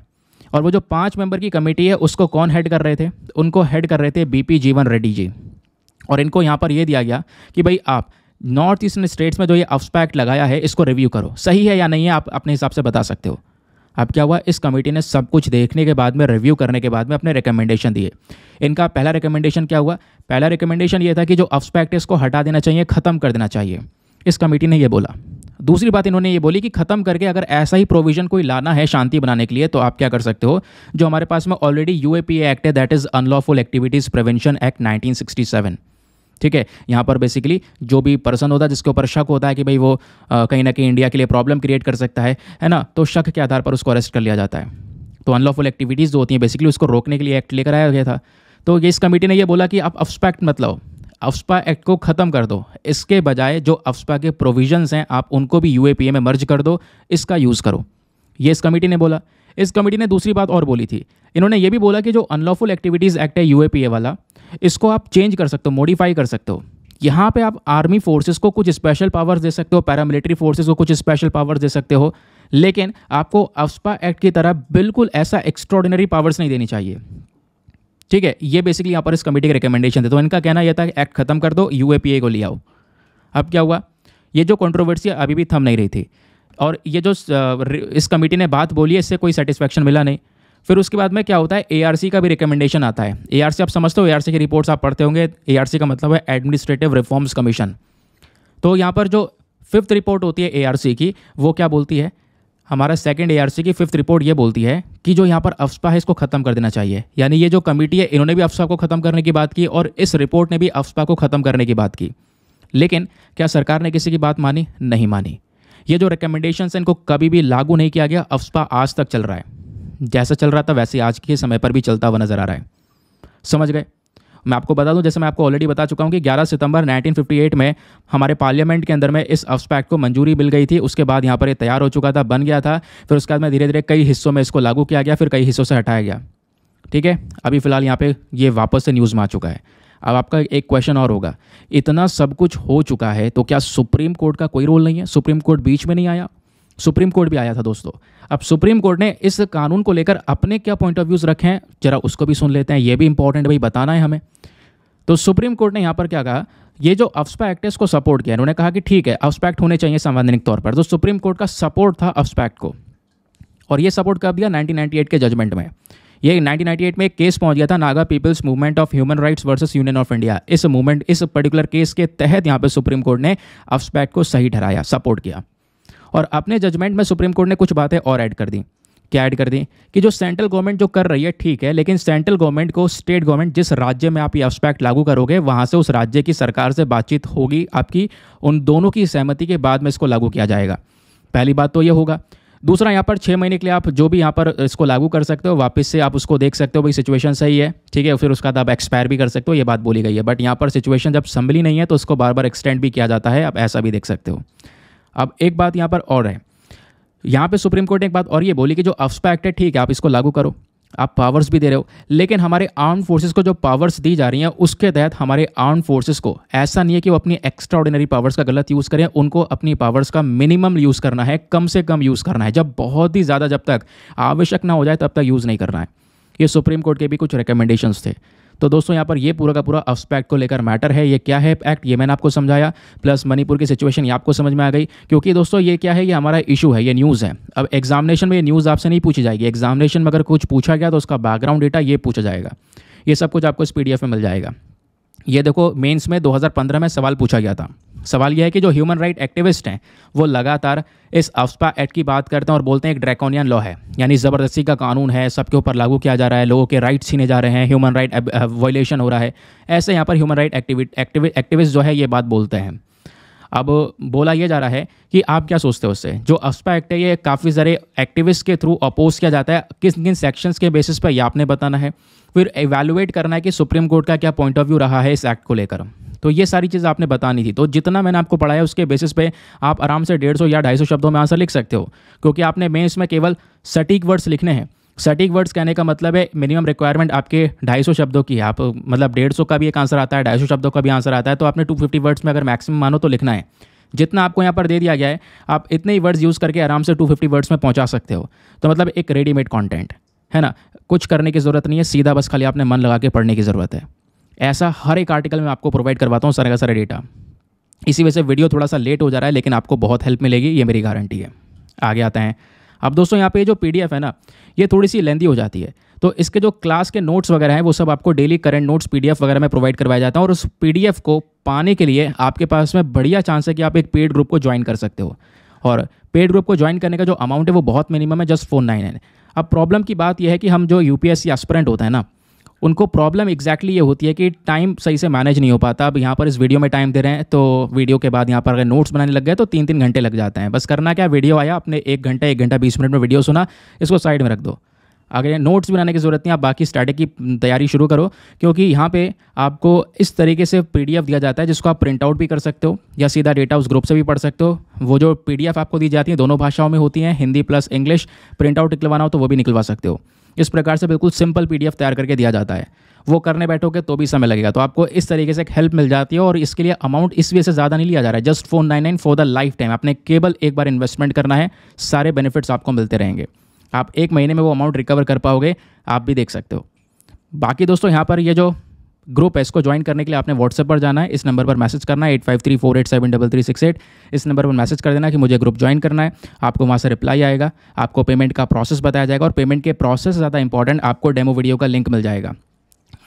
और वो जो पाँच मेंबर की कमेटी है उसको कौन हेड कर रहे थे उनको हेड कर रहे थे बीपी जीवन रेड्डी जी और इनको यहाँ पर यह दिया गया कि भाई आप नॉर्थ ईस्टर्न स्टेट्स में जो ये अफ्सपैक्ट लगाया है इसको रिव्यू करो सही है या नहीं है आप अपने हिसाब से बता सकते हो अब क्या हुआ इस कमेटी ने सब कुछ देखने के बाद में रिव्यू करने के बाद में अपने रिकमेंडेशन दिए इनका पहला रिकमेंडेशन क्या हुआ पहला रिकमेंडेशन ये था कि जो अफस्पैक्ट इसको हटा देना चाहिए ख़त्म कर देना चाहिए इस कमेटी ने यह बोला दूसरी बात इन्होंने ये बोली कि ख़त्म करके अगर ऐसा ही प्रोविजन कोई लाना है शांति बनाने के लिए तो आप क्या कर सकते हो जो हमारे पास में ऑलरेडी यू एक्ट है that is unlawful activities prevention act 1967 ठीक है यहाँ पर बेसिकली जो भी पर्सन होता है जिसके ऊपर शक होता है कि भाई वो कहीं ना कहीं इंडिया के लिए प्रॉब्लम क्रिएट कर सकता है है ना तो शक के आधार पर उसको अरेस्ट कर लिया जाता है तो अनलॉफुल एक्टिविटीज़ जो होती हैं बेसिकली उसको रोकने के लिए एक्ट लेकर आया गया था तो इस कमेटी ने यह बोला कि आप अफ्सपा एक्ट मतलब अफ्सपा एक्ट को ख़त्म कर दो इसके बजाय जो अफ्सपा के प्रोविजंस हैं आप उनको भी यूएपीए में मर्ज कर दो इसका यूज़ करो ये इस कमेटी ने बोला इस कमेटी ने दूसरी बात और बोली थी इन्होंने ये भी बोला कि जो अनलॉफुल एक्टिविटीज़ एक्ट है यू वाला इसको आप चेंज कर सकते हो मॉडिफाई कर सकते हो यहाँ पे आप आर्मी फोर्सेस को कुछ स्पेशल पावर्स दे सकते हो पैरामिलिट्री फोर्सेस को कुछ स्पेशल पावर्स दे सकते हो लेकिन आपको अफ्सपा एक्ट की तरह बिल्कुल ऐसा एक्स्ट्रॉडिनरी पावर्स नहीं देनी चाहिए ठीक है ये बेसिकली यहाँ पर इस कमेटी के रिकमेंडेशन थे तो इनका कहना यह था कि एक्ट खत्म कर दो यू को ले आओ अब क्या हुआ ये जो कॉन्ट्रोवर्सी अभी भी थम नहीं रही थी और ये जो इस कमेटी ने बात बोली है इससे कोई सेटिस्फैक्शन मिला नहीं फिर उसके बाद में क्या होता है एआरसी का भी रिकमेंडेशन आता है एआरसी आप समझते हो एआरसी की रिपोर्ट्स आप पढ़ते होंगे एआरसी का मतलब है एडमिनिस्ट्रेटिव रिफॉर्म्स कमीशन तो यहाँ पर जो फिफ्थ रिपोर्ट होती है ए की वो क्या बोलती है हमारा सेकेंड ए की फिफ्थ रिपोर्ट ये बोलती है कि जो यहाँ पर अफसपा है इसको ख़त्म कर देना चाहिए यानी ये जो कमेटी है इन्होंने भी अफस्पा को ख़त्म करने की बात की और इस रिपोर्ट ने भी अफ्सपा को ख़त्म करने की बात की लेकिन क्या सरकार ने किसी की बात मानी नहीं मानी ये जो रिकमेंडेशन है इनको कभी भी लागू नहीं किया गया अफ्सपा आज तक चल रहा है जैसा चल रहा था वैसे आज के समय पर भी चलता हुआ नज़र आ रहा है समझ गए मैं आपको बता दूं जैसे मैं आपको ऑलरेडी बता चुका हूं कि 11 सितंबर 1958 में हमारे पार्लियामेंट के अंदर में इस अफ्सपा एक्ट को मंजूरी मिल गई थी उसके बाद यहाँ पर ये तैयार हो चुका था बन गया था फिर उसके बाद में धीरे धीरे कई हिस्सों में इसको लागू किया गया फिर कई हिस्सों से हटाया गया ठीक है अभी फिलहाल यहाँ पर ये वापस से न्यूज़ में आ चुका है अब आपका एक क्वेश्चन और होगा इतना सब कुछ हो चुका है तो क्या सुप्रीम कोर्ट का कोई रोल नहीं है सुप्रीम कोर्ट बीच में नहीं आया सुप्रीम कोर्ट भी आया था दोस्तों अब सुप्रीम कोर्ट ने इस कानून को लेकर अपने क्या पॉइंट ऑफ व्यूज़ रखे हैं जरा उसको भी सुन लेते हैं ये भी इंपॉर्टेंट भाई बताना है हमें तो सुप्रीम कोर्ट ने यहाँ पर क्या कहा ये जो अफ्सपा एक्ट है इसको सपोर्ट किया उन्होंने कहा कि ठीक है अफ्सपैक्ट होने चाहिए संवैधानिक तौर पर तो सुप्रीम कोर्ट का सपोर्ट था अफ्सपैक्ट को और ये सपोर्ट कर दिया 1998 के जजमेंट में ये 1998 में एक केस पहुंच गया था Naga people's movement of human rights versus union of India इस मूवमेंट इस पर्टिकुलर केस के तहत यहाँ पे सुप्रीम कोर्ट ने अफस्पैक्ट को सही ठहराया सपोर्ट किया और अपने जजमेंट में सुप्रीम कोर्ट ने कुछ बातें और ऐड कर दी क्या ऐड कर दी कि जो सेंट्रल गवर्नमेंट जो कर रही है ठीक है लेकिन सेंट्रल गवर्नमेंट को स्टेट गवर्नमेंट जिस राज्य में आप ये अफसपैक्ट लागू करोगे वहाँ से उस राज्य की सरकार से बातचीत होगी आपकी उन दोनों की सहमति के बाद में इसको लागू किया जाएगा पहली बात तो ये होगा दूसरा यहाँ पर छः महीने के लिए आप जो भी यहाँ पर इसको लागू कर सकते हो वापस से आप उसको देख सकते हो भाई सिचुएशन सही है ठीक है फिर उसका तो आप एक्सपायर भी कर सकते हो ये बात बोली गई है बट यहाँ पर सिचुएशन जब संभली नहीं है तो उसको बार बार एक्सटेंड भी किया जाता है आप ऐसा भी देख सकते हो अब एक बात यहाँ पर और है यहाँ पे सुप्रीम कोर्ट ने एक बात और ये बोली कि जो अफ्सपा एक्ट है ठीक है आप इसको लागू करो आप पावर्स भी दे रहे हो लेकिन हमारे आर्म फोर्सेस को जो पावर्स दी जा रही हैं उसके तहत हमारे आर्म फोर्सेस को ऐसा नहीं है कि वो अपनी एक्स्ट्रा पावर्स का गलत यूज़ करें उनको अपनी पावर्स का मिनिमम यूज़ करना है कम से कम यूज़ करना है जब बहुत ही ज़्यादा जब तक आवश्यक ना हो जाए तब तक यूज़ नहीं करना है ये सुप्रीम कोर्ट के भी कुछ रिकमेंडेशंस थे तो दोस्तों यहाँ पर ये पूरा का पूरा अफ्सपैक्ट को लेकर मैटर है ये क्या है एक्ट ये मैंने आपको समझाया प्लस मणिपुर की सिचुएशन ये आपको समझ में आ गई क्योंकि दोस्तों ये क्या है ये हमारा इशू है ये न्यूज़ है अब एग्जामिनेशन में ये न्यूज़ आपसे नहीं पूछी जाएगी एग्जामिनेशन में अगर कुछ पूछा गया तो उसका बैकग्राउंड डेटा ये पूछा जाएगा ये सब कुछ आपको इस पी में मिल जाएगा ये देखो मेन्स में दो में सवाल पूछा गया था सवाल यह है कि जो ह्यूमन राइट एक्टिविस्ट हैं वो लगातार इस अफ्सपा एक्ट की बात करते हैं और बोलते हैं एक ड्रैकोनियन लॉ है यानी ज़बरदस्ती का कानून है सबके ऊपर लागू किया जा रहा है लोगों के राइट छीने जा रहे हैं ह्यूमन राइट वॉयलेशन हो रहा है ऐसे यहाँ पर ह्यूमन राइट एक्टिविट एक्टिविस्ट जो है ये बात बोलते हैं अब बोला यह जा रहा है कि आप क्या सोचते हो उससे जो अफ्सपा एक्ट है ये काफ़ी सारे एक्टिविस्ट के थ्रू अपोज किया जाता है किस किन सेक्शंस के बेसिस पर यह आपने बताना है फिर एवेलुएट करना है कि सुप्रीम कोर्ट का क्या पॉइंट ऑफ व्यू रहा है इस एक्ट को लेकर तो ये सारी चीज़ आपने बतानी थी तो जितना मैंने आपको पढ़ाया उसके बेसिस पे आप आराम से डेढ़ सौ या ढाई सौ शब्दों में आंसर लिख सकते हो क्योंकि आपने मैं इसमें केवल सटीक वर्ड्स लिखने हैं सटीक वर्ड्स कहने का मतलब है मिनिमम रिक्वायरमेंट आपके 250 शब्दों की है आप मतलब 150 का भी एक आंसर आता है 250 शब्दों का भी आंसर आता है तो आपने 250 वर्ड्स में अगर मैक्सिमम मानो तो लिखना है जितना आपको यहाँ पर दे दिया गया है आप इतने ही वर्ड्स यूज़ करके आराम से फिफ्टी वर्ड्स में पहुँचा सकते हो तो मतलब एक रेडीमेड कॉन्टेंट है ना कुछ करने की ज़रूरत नहीं है सीधा बस खाली आपने मन लगा के पढ़ने की ज़रूरत है ऐसा हर एक आर्टिकल में आपको प्रोवाइड करवाता हूँ सारे का सारा डेटा इसी वजह से वीडियो थोड़ा सा लेट हो जा रहा है लेकिन आपको बहुत हेल्प मिलेगी ये मेरी गारंटी है आगे आते हैं अब दोस्तों यहाँ पे जो पी है ना ये थोड़ी सी लेंदी हो जाती है तो इसके जो क्लास के नोट्स वगैरह हैं वो सब आपको डेली करंट नोट्स पीडीएफ वगैरह में प्रोवाइड करवाया जाता है और उस पीडीएफ को पाने के लिए आपके पास में बढ़िया चांस है कि आप एक पेड ग्रुप को ज्वाइन कर सकते हो और पेड ग्रुप को ज्वाइन करने का जो अमाउंट है वो बहुत मिनिमम है जस्ट फोर नाइन नाइन अब प्रॉब्लम की बात यह है कि हम जो यू पी एस होता है ना उनको प्रॉब्लम एग्जैक्टली ये होती है कि टाइम सही से मैनेज नहीं हो पाता अब यहाँ पर इस वीडियो में टाइम दे रहे हैं तो वीडियो के बाद यहाँ पर अगर नोट्स बनाने लग गए तो तीन तीन घंटे लग जाते हैं बस करना क्या वीडियो आया अपने एक घंटा एक घंटा बीस मिनट में वीडियो सुना इसको साइड में रख दो अगर नोट्स बनाने की ज़रूरत नहीं आप बाकी स्टडी की तैयारी शुरू करो क्योंकि यहाँ पे आपको इस तरीके से पीडीएफ दिया जाता है जिसको आप प्रिंट आउट भी कर सकते हो या सीधा डेटा उस ग्रुप से भी पढ़ सकते हो वो जो पीडीएफ आपको दी जाती है दोनों भाषाओं में होती हैं Hindi plus English print out निकलवाना हो तो वो भी निकलवा सकते हो इस प्रकार से बिल्कुल सिंपल पी तैयार करके दिया जाता है वो करने बैठोगे तो भी समय लगेगा तो आपको इस तरीके से एक हेल्प मिल जाती है और इसके लिए अमाउंट इस वजह से ज़्यादा नहीं लिया जा रहा है just four nine nine for the lifetime आपने केवल एक बार इन्वेस्टमेंट करना है सारे बेनिफिट्स आपको मिलते रहेंगे आप एक महीने में वो अमाउंट रिकवर कर पाओगे आप भी देख सकते हो बाकी दोस्तों यहाँ पर ये जो ग्रुप है इसको ज्वाइन करने के लिए आपने व्हाट्सएप पर जाना है इस नंबर पर मैसेज करना है eight five three four eight seven double three six eight इस नंबर पर मैसेज कर देना कि मुझे ग्रुप ज्वाइन करना है आपको वहाँ से रिप्लाई आएगा आपको पेमेंट का प्रोसेस बताया जाएगा और पेमेंट के प्रोसेस ज़्यादा इंपॉर्टेंट आपको डेमो वीडियो का लिंक मिल जाएगा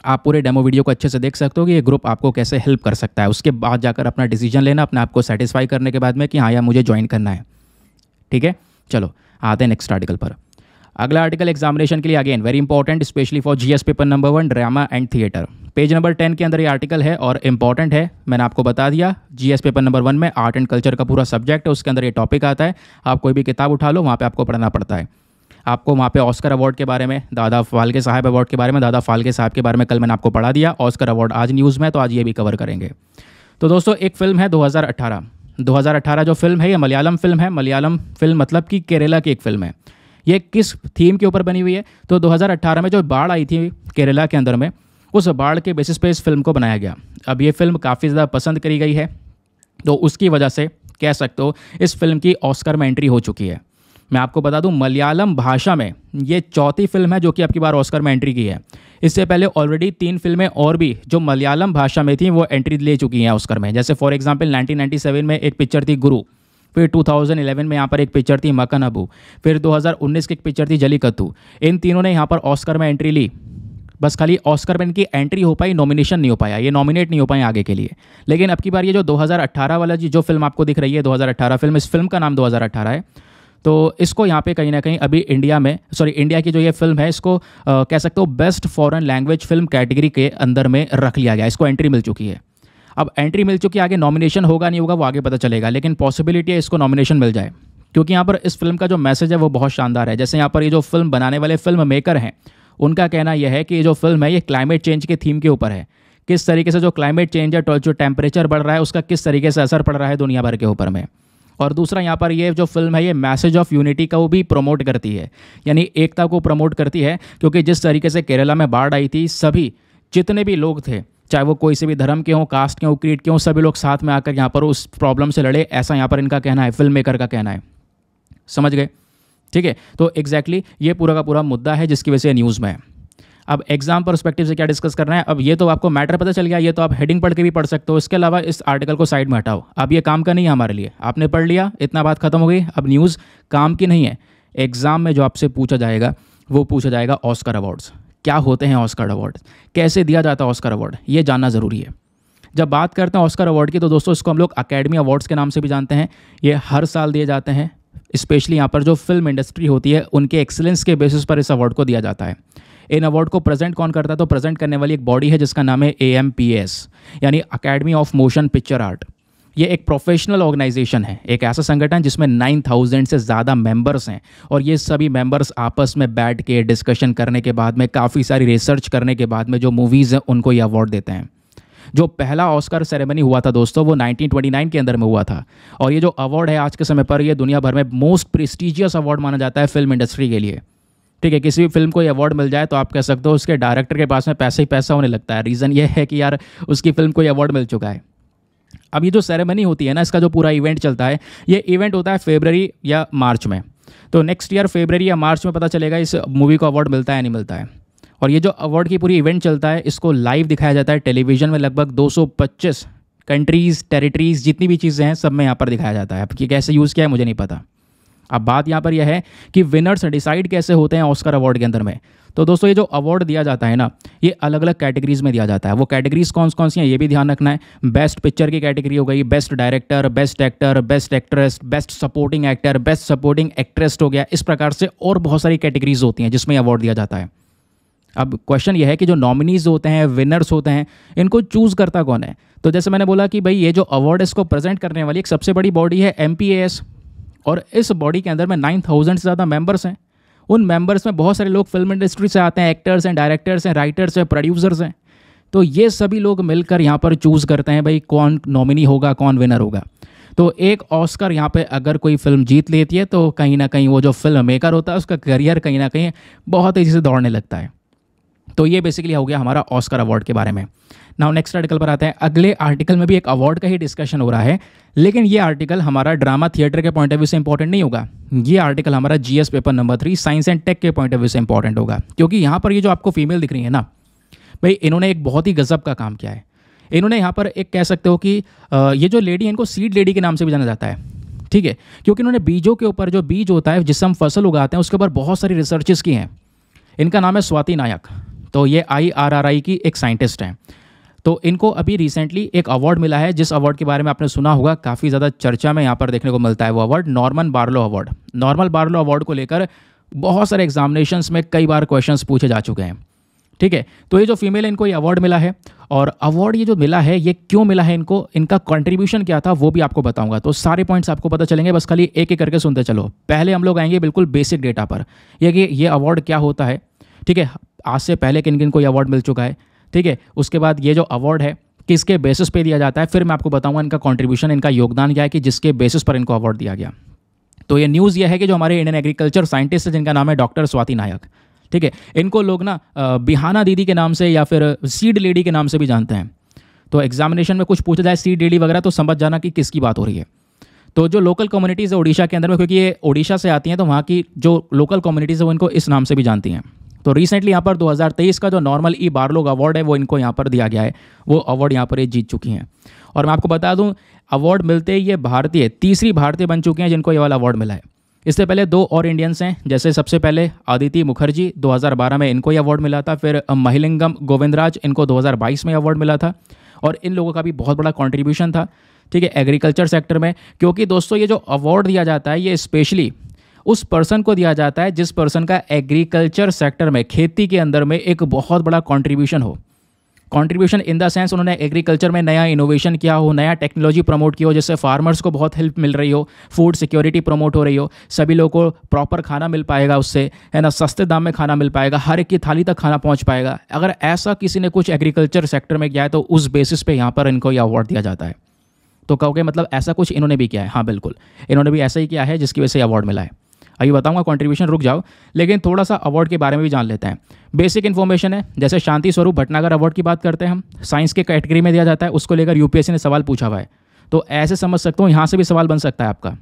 आप पूरे डेमो वीडियो को अच्छे से देख सकते हो कि ये ग्रुप आपको कैसे हेल्प कर सकता है उसके बाद जाकर अपना डिसीजन लेना अपने आपको सेटिस्फाई करने के बाद में कि हाँ यार मुझे ज्वाइन करना है ठीक है चलो आते हैं नेक्स्ट आर्टिकल पर अगला आर्टिकल एग्जामिनेशन के लिए again very important specially for GS paper number one drama and theatre page number ten के अंदर ये आर्टिकल है और इंपॉर्टेंट है मैंने आपको बता दिया जीएस पेपर नंबर वन में आर्ट एंड कल्चर का पूरा सब्जेक्ट है उसके अंदर ये टॉपिक आता है आप कोई भी किताब उठा लो वहाँ पर आपको पढ़ना पड़ता है आपको वहाँ पे ऑस्कर अवार्ड के बारे में दादा फालके साहब अवार्ड के बारे में दादा फालके साहब के बारे में कल मैंने आपको पढ़ा दिया ऑस्कर अवार्ड आज न्यूज़ में तो आज ये भी कवर करेंगे तो दोस्तों एक फिल्म है 2018 2018 जो फिल्म है ये मलयालम फिल्म है मलयालम फिल्म मतलब कि केरला की एक फिल्म है ये किस थीम के ऊपर बनी हुई है तो 2018 में जो बाढ़ आई थी केरला के अंदर में उस बाढ़ के बेसिस पे इस फिल्म को बनाया गया अब ये फिल्म काफ़ी ज़्यादा पसंद करी गई है तो उसकी वजह से कह सकते हो इस फिल्म की ऑस्कर में एंट्री हो चुकी है मैं आपको बता दूं मलयालम भाषा में ये चौथी फिल्म है जो कि आपकी बार ऑस्कर में एंट्री की है इससे पहले ऑलरेडी तीन फिल्में और भी जो मलयालम भाषा में थी वो एंट्री ले चुकी हैं ऑस्कर में जैसे फॉर एग्जाम्पल 1997 में एक पिक्चर थी गुरु फिर 2011 में यहाँ पर एक पिक्चर थी मकन अबू फिर 2019 की एक पिक्चर थी जली कत्तू इन तीनों ने यहाँ पर ऑस्कर में एंट्री ली बस खाली ऑस्कर में इनकी एंट्री हो पाई नॉमिनेशन नहीं हो पाया ये नॉमिनेट नहीं हो पाए आगे के लिए लेकिन अब की बार ये जो 2018 वाला जी जो फिल्म आपको दिख रही है 2018 फिल्म इस फिल्म का नाम 2018 है तो इसको यहाँ पे कहीं ना कहीं अभी इंडिया में सॉरी इंडिया की जो ये फिल्म है इसको आ, कह सकते हो best foreign language film category के अंदर में रख लिया गया इसको एंट्री मिल चुकी है अब एंट्री मिल चुकी है आगे नॉमिनेशन होगा नहीं होगा वो आगे पता चलेगा लेकिन पॉसिबिलिटी है इसको नॉमिनेशन मिल जाए क्योंकि यहाँ पर इस फिल्म का जो मैसेज है वो बहुत शानदार है जैसे यहाँ पर ये जो फिल्म बनाने वाले फिल्म मेकर हैं उनका कहना यह है कि ये जो फिल्म है ये क्लाइमेट चेंज के थीम के ऊपर है किस तरीके से जो क्लाइमेट चेंज है जो टेम्परेचर बढ़ रहा है उसका किस तरीके से असर पड़ रहा है दुनिया भर के ऊपर में और दूसरा यहाँ पर ये जो फिल्म है ये मैसेज ऑफ यूनिटी का वो भी प्रमोट करती है यानी एकता को प्रमोट करती है क्योंकि जिस तरीके से केरला में बाढ़ आई थी सभी जितने भी लोग थे चाहे वो कोई से भी धर्म के हों कास्ट के हों क्रीड के हों सभी लोग साथ में आकर यहाँ पर उस प्रॉब्लम से लड़े ऐसा यहाँ पर इनका कहना है फिल्म मेकर का कहना है समझ गए ठीक है तो एग्जैक्टली exactly ये पूरा का पूरा मुद्दा है जिसकी वजह से न्यूज़ में है अब एग्जाम परस्पेक्टिव से क्या डिस्कस करना है अब ये तो आपको मैटर पता चल गया ये तो आप हेडिंग पढ़ के भी पढ़ सकते हो इसके अलावा इस आर्टिकल को साइड में हटाओ अब ये काम का नहीं है हमारे लिए आपने पढ़ लिया इतना बात खत्म हो गई अब न्यूज़ काम की नहीं है एग्ज़ाम में जो आपसे पूछा जाएगा वो पूछा जाएगा ऑस्कर अवार्ड्स क्या होते हैं ऑस्कर अवार्ड कैसे दिया जाता है ऑस्कर अवार्ड ये जानना ज़रूरी है जब बात करते हैं ऑस्कर अवार्ड की तो दोस्तों इसको हम लोग अकेडमी अवार्ड्स के नाम से भी जानते हैं ये हर साल दिए जाते हैं स्पेशली यहाँ पर जो फिल्म इंडस्ट्री होती है उनके एक्सेलेंस के बेसिस पर इस अवार्ड को दिया जाता है इन अवार्ड को प्रेजेंट कौन करता है तो प्रेजेंट करने वाली एक बॉडी है जिसका नाम है ए एम पी एस यानी academy of motion picture art ये एक प्रोफेशनल ऑर्गेनाइजेशन है एक ऐसा संगठन जिसमें 9000 से ज़्यादा मेंबर्स हैं और ये सभी मेंबर्स आपस में बैठ के डिस्कशन करने के बाद में काफ़ी सारी रिसर्च करने के बाद में जो मूवीज़ हैं उनको ये अवार्ड देते हैं जो पहला ऑस्कर सेरेमनी हुआ था दोस्तों वो 1929 के अंदर में हुआ था और ये जो अवार्ड है आज के समय पर ये दुनिया भर में मोस्ट प्रेस्टिजियस अवार्ड माना जाता है फिल्म इंडस्ट्री के लिए ठीक है किसी भी फिल्म को ये अवार्ड मिल जाए तो आप कह सकते हो उसके डायरेक्टर के पास में पैसे ही पैसा होने लगता है रीज़न ये है कि यार उसकी फिल्म को ये अवार्ड मिल चुका है अब ये जो सेरेमनी होती है ना इसका जो पूरा इवेंट चलता है ये इवेंट होता है फेबररी या मार्च में तो नेक्स्ट ईयर फेबररी या मार्च में पता चलेगा इस मूवी को अवार्ड मिलता है या नहीं मिलता है और ये जो अवार्ड की पूरी इवेंट चलता है इसको लाइव दिखाया जाता है टेलीविज़न में लगभग 225 कंट्रीज़ टेरिटरीज़ जितनी भी चीज़ें हैं सब में यहाँ पर दिखाया जाता है अब कि कैसे यूज़ किया है मुझे नहीं पता अब बात यहाँ पर यह है कि विनर्स डिसाइड कैसे होते हैं ऑस्कर अवार्ड के अंदर में तो दोस्तों ये जो अवार्ड दिया जाता है ना ये अलग अलग कैटेगरीज में दिया जाता है वो कैटेगरीज कौन कौन सी हैं ये भी ध्यान रखना है बेस्ट पिक्चर की कैटेगरी हो गई best director best actor best actress best supporting actor best supporting actress हो गया इस प्रकार से और बहुत सारी कैटेगरीज होती हैं जिसमें अवार्ड दिया जाता है अब क्वेश्चन यह है कि जो नॉमिनीज होते हैं विनर्स होते हैं इनको चूज़ करता कौन है तो जैसे मैंने बोला कि भाई ये जो अवार्ड इसको प्रेजेंट करने वाली एक सबसे बड़ी बॉडी है एम और इस बॉडी के अंदर में नाइन थाउजेंड से ज़्यादा मेम्बर्स हैं उन मेंबर्स में बहुत सारे लोग फिल्म इंडस्ट्री से आते हैं एक्टर्स हैं डायरेक्टर्स हैं राइटर्स हैं प्रोड्यूसर्स हैं तो ये सभी लोग मिलकर यहाँ पर चूज़ करते हैं भाई कौन नॉमिनी होगा कौन विनर होगा तो एक ऑस्कर यहाँ पे अगर कोई फिल्म जीत लेती है तो कहीं ना कहीं वो जो फिल्म मेकर होता है उसका करियर कहीं ना कहीं बहुत तेज़ी से दौड़ने लगता है तो ये बेसिकली हो गया हमारा ऑस्कर अवार्ड के बारे में नाउ नेक्स्ट आर्टिकल पर आते हैं अगले आर्टिकल में भी एक अवार्ड का ही डिस्कशन हो रहा है लेकिन ये आर्टिकल हमारा ड्रामा थिएटर के पॉइंट ऑफ व्यू से इंपॉर्टेंट नहीं होगा ये आर्टिकल हमारा GS paper number three science and tech के पॉइंट ऑफ व्यू से इंपॉर्टेंट होगा क्योंकि यहाँ पर ये जो आपको फीमेल दिख रही है ना भाई इन्होंने एक बहुत ही गजब का काम किया है इन्होंने यहाँ पर एक कह सकते हो कि ये जो लेडी है इनको सीड लेडी के नाम से भी जाना जाता है ठीक है क्योंकि इन्होंने बीजों के ऊपर जो बीज होता है जिससे हम फसल उगाते हैं उसके ऊपर बहुत सारी रिसर्चेस की हैं इनका नाम है स्वाति नायक तो ये आई की एक साइंटिस्ट हैं तो इनको अभी रिसेंटली एक अवार्ड मिला है जिस अवार्ड के बारे में आपने सुना होगा काफ़ी ज़्यादा चर्चा में यहाँ पर देखने को मिलता है वो award Norman Barlow award normal Barlow award को लेकर बहुत सारे एग्जामिनेशन में कई बार क्वेश्चन पूछे जा चुके हैं ठीक है तो ये जो फीमेल है इनको ये अवार्ड मिला है और अवार्ड ये जो मिला है ये क्यों मिला है इनको इनका कंट्रीब्यूशन क्या था वो भी आपको बताऊंगा तो सारे पॉइंट्स आपको पता चलेंगे बस खाली एक एक करके सुनते चलो पहले हम लोग आएंगे बिल्कुल बेसिक डेटा पर ये कि ये अवार्ड क्या होता है ठीक है आज से पहले किन किन को ये अवार्ड मिल चुका है ठीक है उसके बाद ये जो अवार्ड है किसके बेसिस पे दिया जाता है फिर मैं आपको बताऊंगा इनका कंट्रीब्यूशन इनका योगदान क्या है कि जिसके बेसिस पर इनको अवार्ड दिया गया तो ये न्यूज़ ये है कि जो हमारे इंडियन एग्रीकल्चर साइंटिस्ट है जिनका नाम है डॉक्टर स्वाति नायक ठीक है इनको लोग ना बिहाना दीदी के नाम से या फिर सीड लेडी के नाम से भी जानते हैं तो एग्जामिनेशन में कुछ पूछा जाए सीड लेडी वगैरह तो समझ जाना कि किसकी बात हो रही है तो जो लोकल कम्युनिटीज़ है ओडिशा के अंदर में क्योंकि ये ओडिशा से आती हैं तो वहाँ की जो लोकल कम्युनिटीज़ है वो इनको इस नाम से भी जानती हैं तो रिसेंटली यहाँ पर 2023 का जो नॉर्मल ई बारलोग अवार्ड है वो इनको यहाँ पर दिया गया है वो अवार्ड यहाँ पर ये जीत चुकी हैं और मैं आपको बता दूँ अवार्ड मिलते ही ये भारतीय तीसरी भारतीय बन चुके हैं जिनको ये वाला अवार्ड मिला है इससे पहले दो और इंडियंस हैं जैसे सबसे पहले आदिति मुखर्जी 2012 में इनको ये अवार्ड मिला था फिर महिलिंगम गोविंदराज इनको 2022 में अवार्ड मिला था और इन लोगों का भी बहुत बड़ा कॉन्ट्रीब्यूशन था ठीक है एग्रीकल्चर सेक्टर में क्योंकि दोस्तों ये जो अवार्ड दिया जाता है ये स्पेशली उस पर्सन को दिया जाता है जिस पर्सन का एग्रीकल्चर सेक्टर में खेती के अंदर में एक बहुत बड़ा कॉन्ट्रीब्यूशन हो कॉन्ट्रीब्यूशन इन द सेंस उन्होंने एग्रीकल्चर में नया इनोवेशन किया हो नया टेक्नोलॉजी प्रमोट किया हो जिससे फार्मर्स को बहुत हेल्प मिल रही हो फूड सिक्योरिटी प्रमोट हो रही हो सभी लोगों को प्रॉपर खाना मिल पाएगा उससे है ना सस्ते दाम में खाना मिल पाएगा हर एक की थाली तक खाना पहुंच पाएगा अगर ऐसा किसी ने कुछ एग्रीकल्चर सेक्टर में किया है तो उस बेसिस पर यहाँ पर इनको ये अवार्ड दिया जाता है तो कहोगे मतलब ऐसा कुछ इन्होंने भी किया है हाँ बिल्कुल इन्होंने भी ऐसा ही किया है जिसकी वजह से अवार्ड मिला है अभी बताऊंगा कंट्रीब्यूशन रुक जाओ लेकिन थोड़ा सा अवार्ड के बारे में भी जान लेते हैं बेसिक इन्फॉर्मेशन है जैसे शांति स्वरूप भटनागर अवार्ड की बात करते हैं हम साइंस के कैटेगरी में दिया जाता है उसको लेकर यूपीएससी ने सवाल पूछा हुआ है तो ऐसे समझ सकता हूँ यहाँ से भी सवाल बन सकता है आपका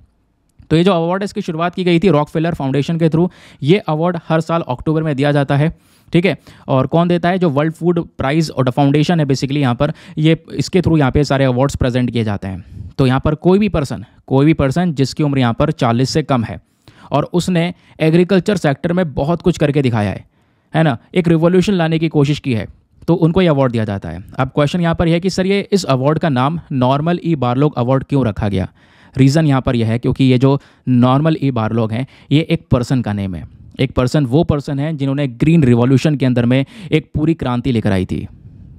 तो ये जो अवार्ड है इसकी शुरुआत की गई थी रॉक फाउंडेशन के थ्रू ये अवार्ड हर साल अक्टूबर में दिया जाता है ठीक है और कौन देता है जो वर्ल्ड फूड प्राइज और फाउंडेशन है बेसिकली यहाँ पर ये इसके थ्रू यहाँ पे सारे अवार्ड्स प्रेजेंट किए जाते हैं तो यहाँ पर कोई भी पर्सन कोई भी पर्सन जिसकी उम्र यहाँ पर चालीस से कम है और उसने एग्रीकल्चर सेक्टर में बहुत कुछ करके दिखाया है है ना एक रिवोल्यूशन लाने की कोशिश की है तो उनको ये अवार्ड दिया जाता है अब क्वेश्चन यहाँ पर यह है कि सर ये इस अवार्ड का नाम नॉर्मल ई बारलोग अवार्ड क्यों रखा गया रीज़न यहाँ पर यह है क्योंकि ये जो नॉर्मल ई बारलोग हैं ये एक पर्सन का नेम है एक पर्सन वो पर्सन है जिन्होंने ग्रीन रिवोल्यूशन के अंदर में एक पूरी क्रांति लेकर आई थी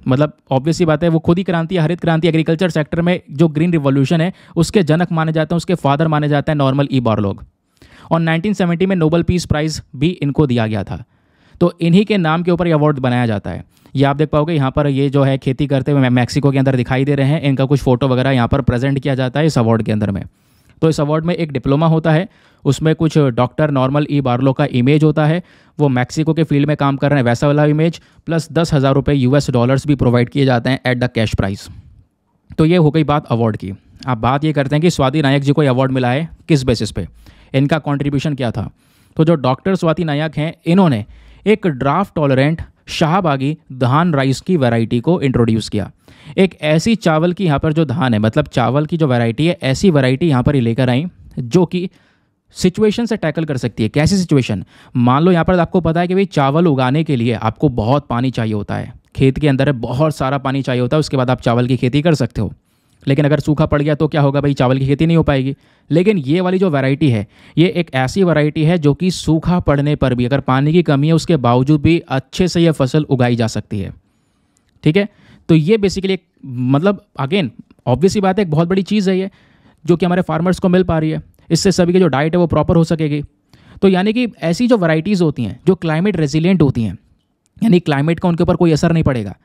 मतलब ऑब्वियसली बात है वो खुद ही क्रांति हरित क्रांति एग्रीकल्चर सेक्टर में जो ग्रीन रिवोल्यूशन है उसके जनक माने जाते हैं उसके फादर माने जाते हैं नॉर्मल ई बारलोग और 1970 में नोबल पीस प्राइज़ भी इनको दिया गया था तो इन्हीं के नाम के ऊपर ये अवार्ड बनाया जाता है ये आप देख पाओगे यहाँ पर ये जो है खेती करते हुए मैक्सिको के अंदर दिखाई दे रहे हैं इनका कुछ फ़ोटो वगैरह यहाँ पर प्रेजेंट किया जाता है इस अवार्ड के अंदर में तो इस अवार्ड में एक डिप्लोमा होता है उसमें कुछ डॉक्टर नॉर्मल ई बार्लो का इमेज होता है वो मैक्सिको के फील्ड में काम कर रहे हैं वैसा वाला इमेज प्लस दस हज़ार रुपये यू डॉलर्स भी प्रोवाइड किए जाते हैं एट द कैश प्राइस तो ये हो गई बात अवार्ड की आप बात ये करते हैं कि स्वाति नायक जी को अवार्ड मिला है किस बेसिस पे इनका कॉन्ट्रीब्यूशन क्या था तो जो डॉक्टर स्वाति नायक हैं इन्होंने एक ड्राफ्ट टॉलरेंट शाहबागी धान राइस की वैरायटी को इंट्रोड्यूस किया एक ऐसी चावल की यहाँ पर जो धान है मतलब चावल की जो वैरायटी है ऐसी वैरायटी यहाँ पर ही लेकर आई जो कि सिचुएशन से टैकल कर सकती है कैसी सिचुएशन मान लो यहाँ पर आपको पता है कि भाई चावल उगाने के लिए आपको बहुत पानी चाहिए होता है खेत के अंदर बहुत सारा पानी चाहिए होता है उसके बाद आप चावल की खेती कर सकते हो लेकिन अगर सूखा पड़ गया तो क्या होगा भाई चावल की खेती नहीं हो पाएगी लेकिन ये वाली जो वैरायटी है ये एक ऐसी वैरायटी है जो कि सूखा पड़ने पर भी अगर पानी की कमी है उसके बावजूद भी अच्छे से यह फसल उगाई जा सकती है ठीक है तो ये बेसिकली एक मतलब अगेन ऑब्वियसली बात है एक बहुत बड़ी चीज़ है ये जो कि हमारे फार्मर्स को मिल पा रही है इससे सभी की जो डाइट है वो प्रॉपर हो सकेगी तो यानी कि ऐसी जो वराइटीज़ होती हैं जो क्लाइमेट रेजिलियंट होती हैं यानी क्लाइमेट का उनके ऊपर कोई असर नहीं पड़ेगा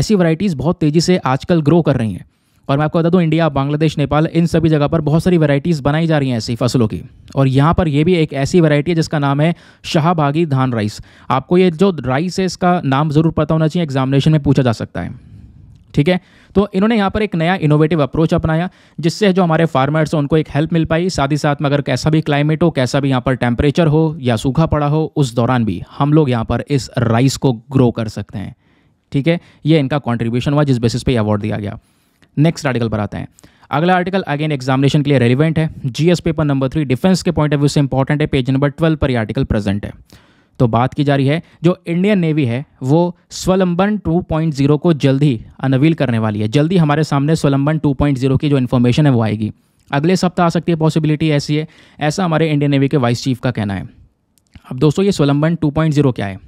ऐसी वराइटीज़ बहुत तेज़ी से आजकल ग्रो कर रही हैं और मैं आपको बता दूँ इंडिया बांग्लादेश नेपाल इन सभी जगह पर बहुत सारी वैरायटीज़ बनाई जा रही हैं ऐसी फसलों की और यहाँ पर ये भी एक ऐसी वैरायटी है जिसका नाम है शाहबागी धान राइस आपको ये जो राइस है इसका नाम ज़रूर पता होना चाहिए एग्जामिनेशन में पूछा जा सकता है ठीक है तो इन्होंने यहाँ पर एक नया इनोवेटिव अप्रोच अपनाया जिससे जो हमारे फार्मर्स हैं उनको एक हेल्प मिल पाई साथ ही साथ में अगर कैसा भी क्लाइमेट हो कैसा भी यहाँ पर टेम्परेचर हो या सूखा पड़ा हो उस दौरान भी हम लोग यहाँ पर इस राइस को ग्रो कर सकते हैं ठीक है ये इनका कॉन्ट्रीब्यूशन हुआ जिस बेसिस पर अवार्ड दिया गया नेक्स्ट आर्टिकल पर आते हैं अगला आर्टिकल अगेन एग्जामिनेशन के लिए रेलिवेंट है GS paper number three defence के पॉइंट ऑफ व्यू से इंपॉर्टेंट है पेज नंबर ट्वेल्व पर यह आर्टिकल प्रेजेंट है तो बात की जा रही है जो इंडियन नेवी है वो स्वलंबन 2.0 को जल्द ही अनवील करने वाली है जल्दी हमारे सामने स्वलंबन 2.0 की जो इन्फॉर्मेशन है वो आएगी अगले सप्ताह आ सकती है पॉसिबिलिटी ऐसी है ऐसा हमारे इंडियन नेवी के वाइस चीफ का कहना है अब दोस्तों ये स्वलंबन 2.0 क्या है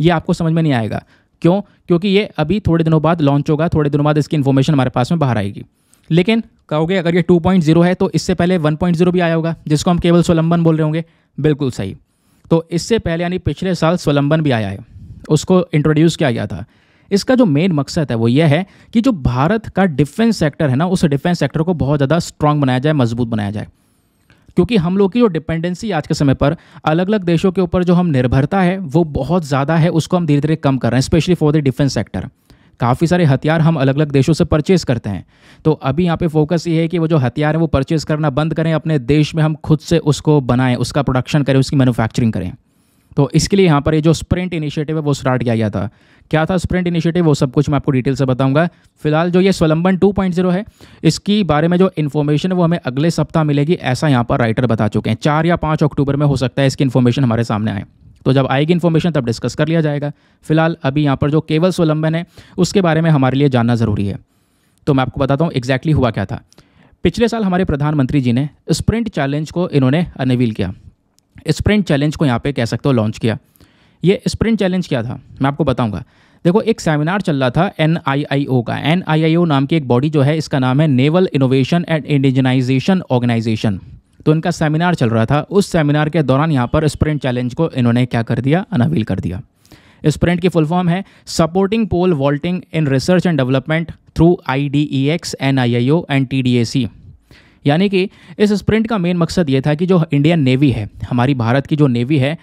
ये आपको समझ में नहीं आएगा क्यों क्योंकि ये अभी थोड़े दिनों बाद लॉन्च होगा थोड़े दिनों बाद इसकी इन्फॉर्मेशन हमारे पास में बाहर आएगी लेकिन कहोगे अगर ये 2.0 है तो इससे पहले 1.0 भी आया होगा जिसको हम केवल स्वलंबन बोल रहे होंगे बिल्कुल सही तो इससे पहले यानी पिछले साल स्वलंबन भी आया है उसको इंट्रोड्यूस किया गया था इसका जो मेन मकसद है वो यह है कि जो भारत का डिफेंस सेक्टर है ना उस डिफेंस सेक्टर को बहुत ज़्यादा स्ट्रांग बनाया जाए मजबूत बनाया जाए क्योंकि हम लोग की जो डिपेंडेंसी आज के समय पर अलग अलग देशों के ऊपर जो हम निर्भरता है वो बहुत ज़्यादा है उसको हम धीरे धीरे कम कर रहे हैं specially for the defence sector काफ़ी सारे हथियार हम अलग अलग देशों से परचेज़ करते हैं तो अभी यहाँ पे फोकस ये है कि वो जो हथियार हैं वो परचेज़ करना बंद करें अपने देश में हम खुद से उसको बनाएं उसका प्रोडक्शन करें उसकी मैनुफैक्चरिंग करें तो इसके लिए यहाँ पर ये जो स्प्रिंट इनिशिएटिव है वो स्टार्ट किया गया था क्या था स्प्रिंट इनिशिएटिव वो सब कुछ मैं आपको डिटेल से बताऊंगा फिलहाल जो ये स्वलंबन 2.0 है इसकी बारे में जो इन्फॉर्मेशन है वो हमें अगले सप्ताह मिलेगी ऐसा यहाँ पर राइटर बता चुके हैं चार या पाँच अक्टूबर में हो सकता है इसकी इन्फॉर्मेशन हमारे सामने आए तो जब आएगी इन्फॉर्मेशन तब डिस्कस कर लिया जाएगा फिलहाल अभी यहाँ पर जो केवल स्वलंबन है उसके बारे में हमारे लिए जानना ज़रूरी है तो मैं आपको बताता हूँ एग्जैक्टली हुआ क्या था पिछले साल हमारे प्रधानमंत्री जी ने स्प्रिंट चैलेंज को इन्होंने अनवील किया स्प्रिंट चैलेंज को यहाँ पे कह सकते हो लॉन्च किया ये स्प्रिंट चैलेंज क्या था मैं आपको बताऊंगा देखो एक सेमिनार चल रहा था एन का एन नाम की एक बॉडी जो है इसका नाम है naval innovation and indigenisation organisation तो इनका सेमिनार चल रहा था उस सेमिनार के दौरान यहाँ पर स्प्रिंट चैलेंज को इन्होंने क्या कर दिया अनावील कर दिया स्प्रिंट की फुल फॉर्म है supporting pole vaulting in research and development through I D E X N I I O and T D A C यानी कि इस स्प्रिंट का मेन मकसद ये था कि जो इंडियन नेवी है हमारी भारत की जो नेवी है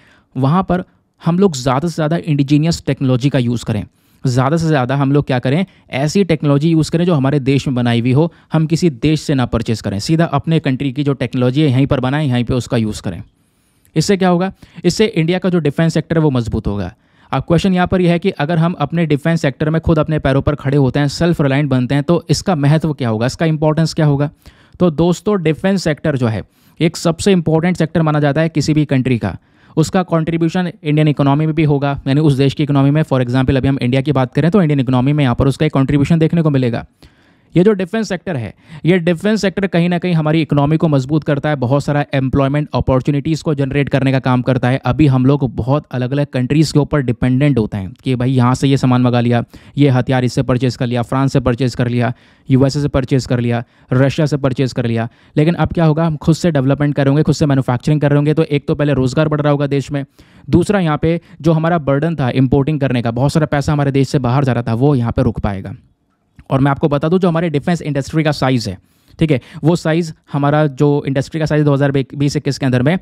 वहाँ पर हम लोग ज़्यादा से ज़्यादा इंडिजीनियस टेक्नोलॉजी का यूज़ करें ज़्यादा से ज़्यादा हम लोग क्या करें ऐसी टेक्नोलॉजी यूज़ करें जो हमारे देश में बनाई हुई हो हम किसी देश से ना परचेस करें सीधा अपने कंट्री की जो टेक्नोलॉजी है यहीं पर बनाएं यहीं पर उसका यूज़ करें इससे क्या होगा इससे इंडिया का जो डिफेंस सेक्टर है वो मजबूत होगा अब क्वेश्चन यहाँ पर यह है कि अगर हम अपने डिफेंस सेक्टर में खुद अपने पैरों पर खड़े होते हैं सेल्फ रिलायंट बनते हैं तो इसका महत्व क्या होगा इसका इंपॉर्टेंस क्या होगा तो दोस्तों डिफेंस सेक्टर जो है एक सबसे इंपॉर्टेंट सेक्टर माना जाता है किसी भी कंट्री का उसका कॉन्ट्रीब्यूशन इंडियन इकोनॉमी में भी होगा यानी उस देश की इकोनॉमी में फॉर एग्जाम्पल अभी हम इंडिया की बात करें तो इंडियन इकोनॉमी में यहाँ पर उसका एक कॉन्ट्रीब्यूशन देखने को मिलेगा ये जो डिफेंस सेक्टर है ये डिफेंस सेक्टर कहीं ना कहीं हमारी इकोनॉमी को मजबूत करता है बहुत सारा एम्प्लॉयमेंट अपॉर्चुनिटीज़ को जनरेट करने का काम करता है अभी हम लोग बहुत अलग अलग कंट्रीज़ के ऊपर डिपेंडेंट होते हैं कि भाई यहाँ से ये सामान मंगा लिया ये हथियार इससे परचेज़ कर लिया फ्रांस से परचेज़ कर लिया यूएसए से परचेज़ कर लिया रशिया से परचेज़ कर लिया लेकिन अब क्या होगा हम खुद से डेवलपमेंट करेंगे खुद से मैनुफैक्चरिंग कर रहे होंगे तो एक तो पहले रोज़गार बढ़ रहा होगा देश में दूसरा यहाँ पे जो हमारा बर्डन था इम्पोर्टिंग करने का बहुत सारा पैसा हमारे देश से बाहर जा रहा था वो यहाँ पर रुक पाएगा और मैं आपको बता दूं जो हमारे डिफेंस इंडस्ट्री का साइज़ है ठीक है वो साइज़ हमारा जो इंडस्ट्री का साइज़ दो हज़ार बीस इक्कीस के अंदर में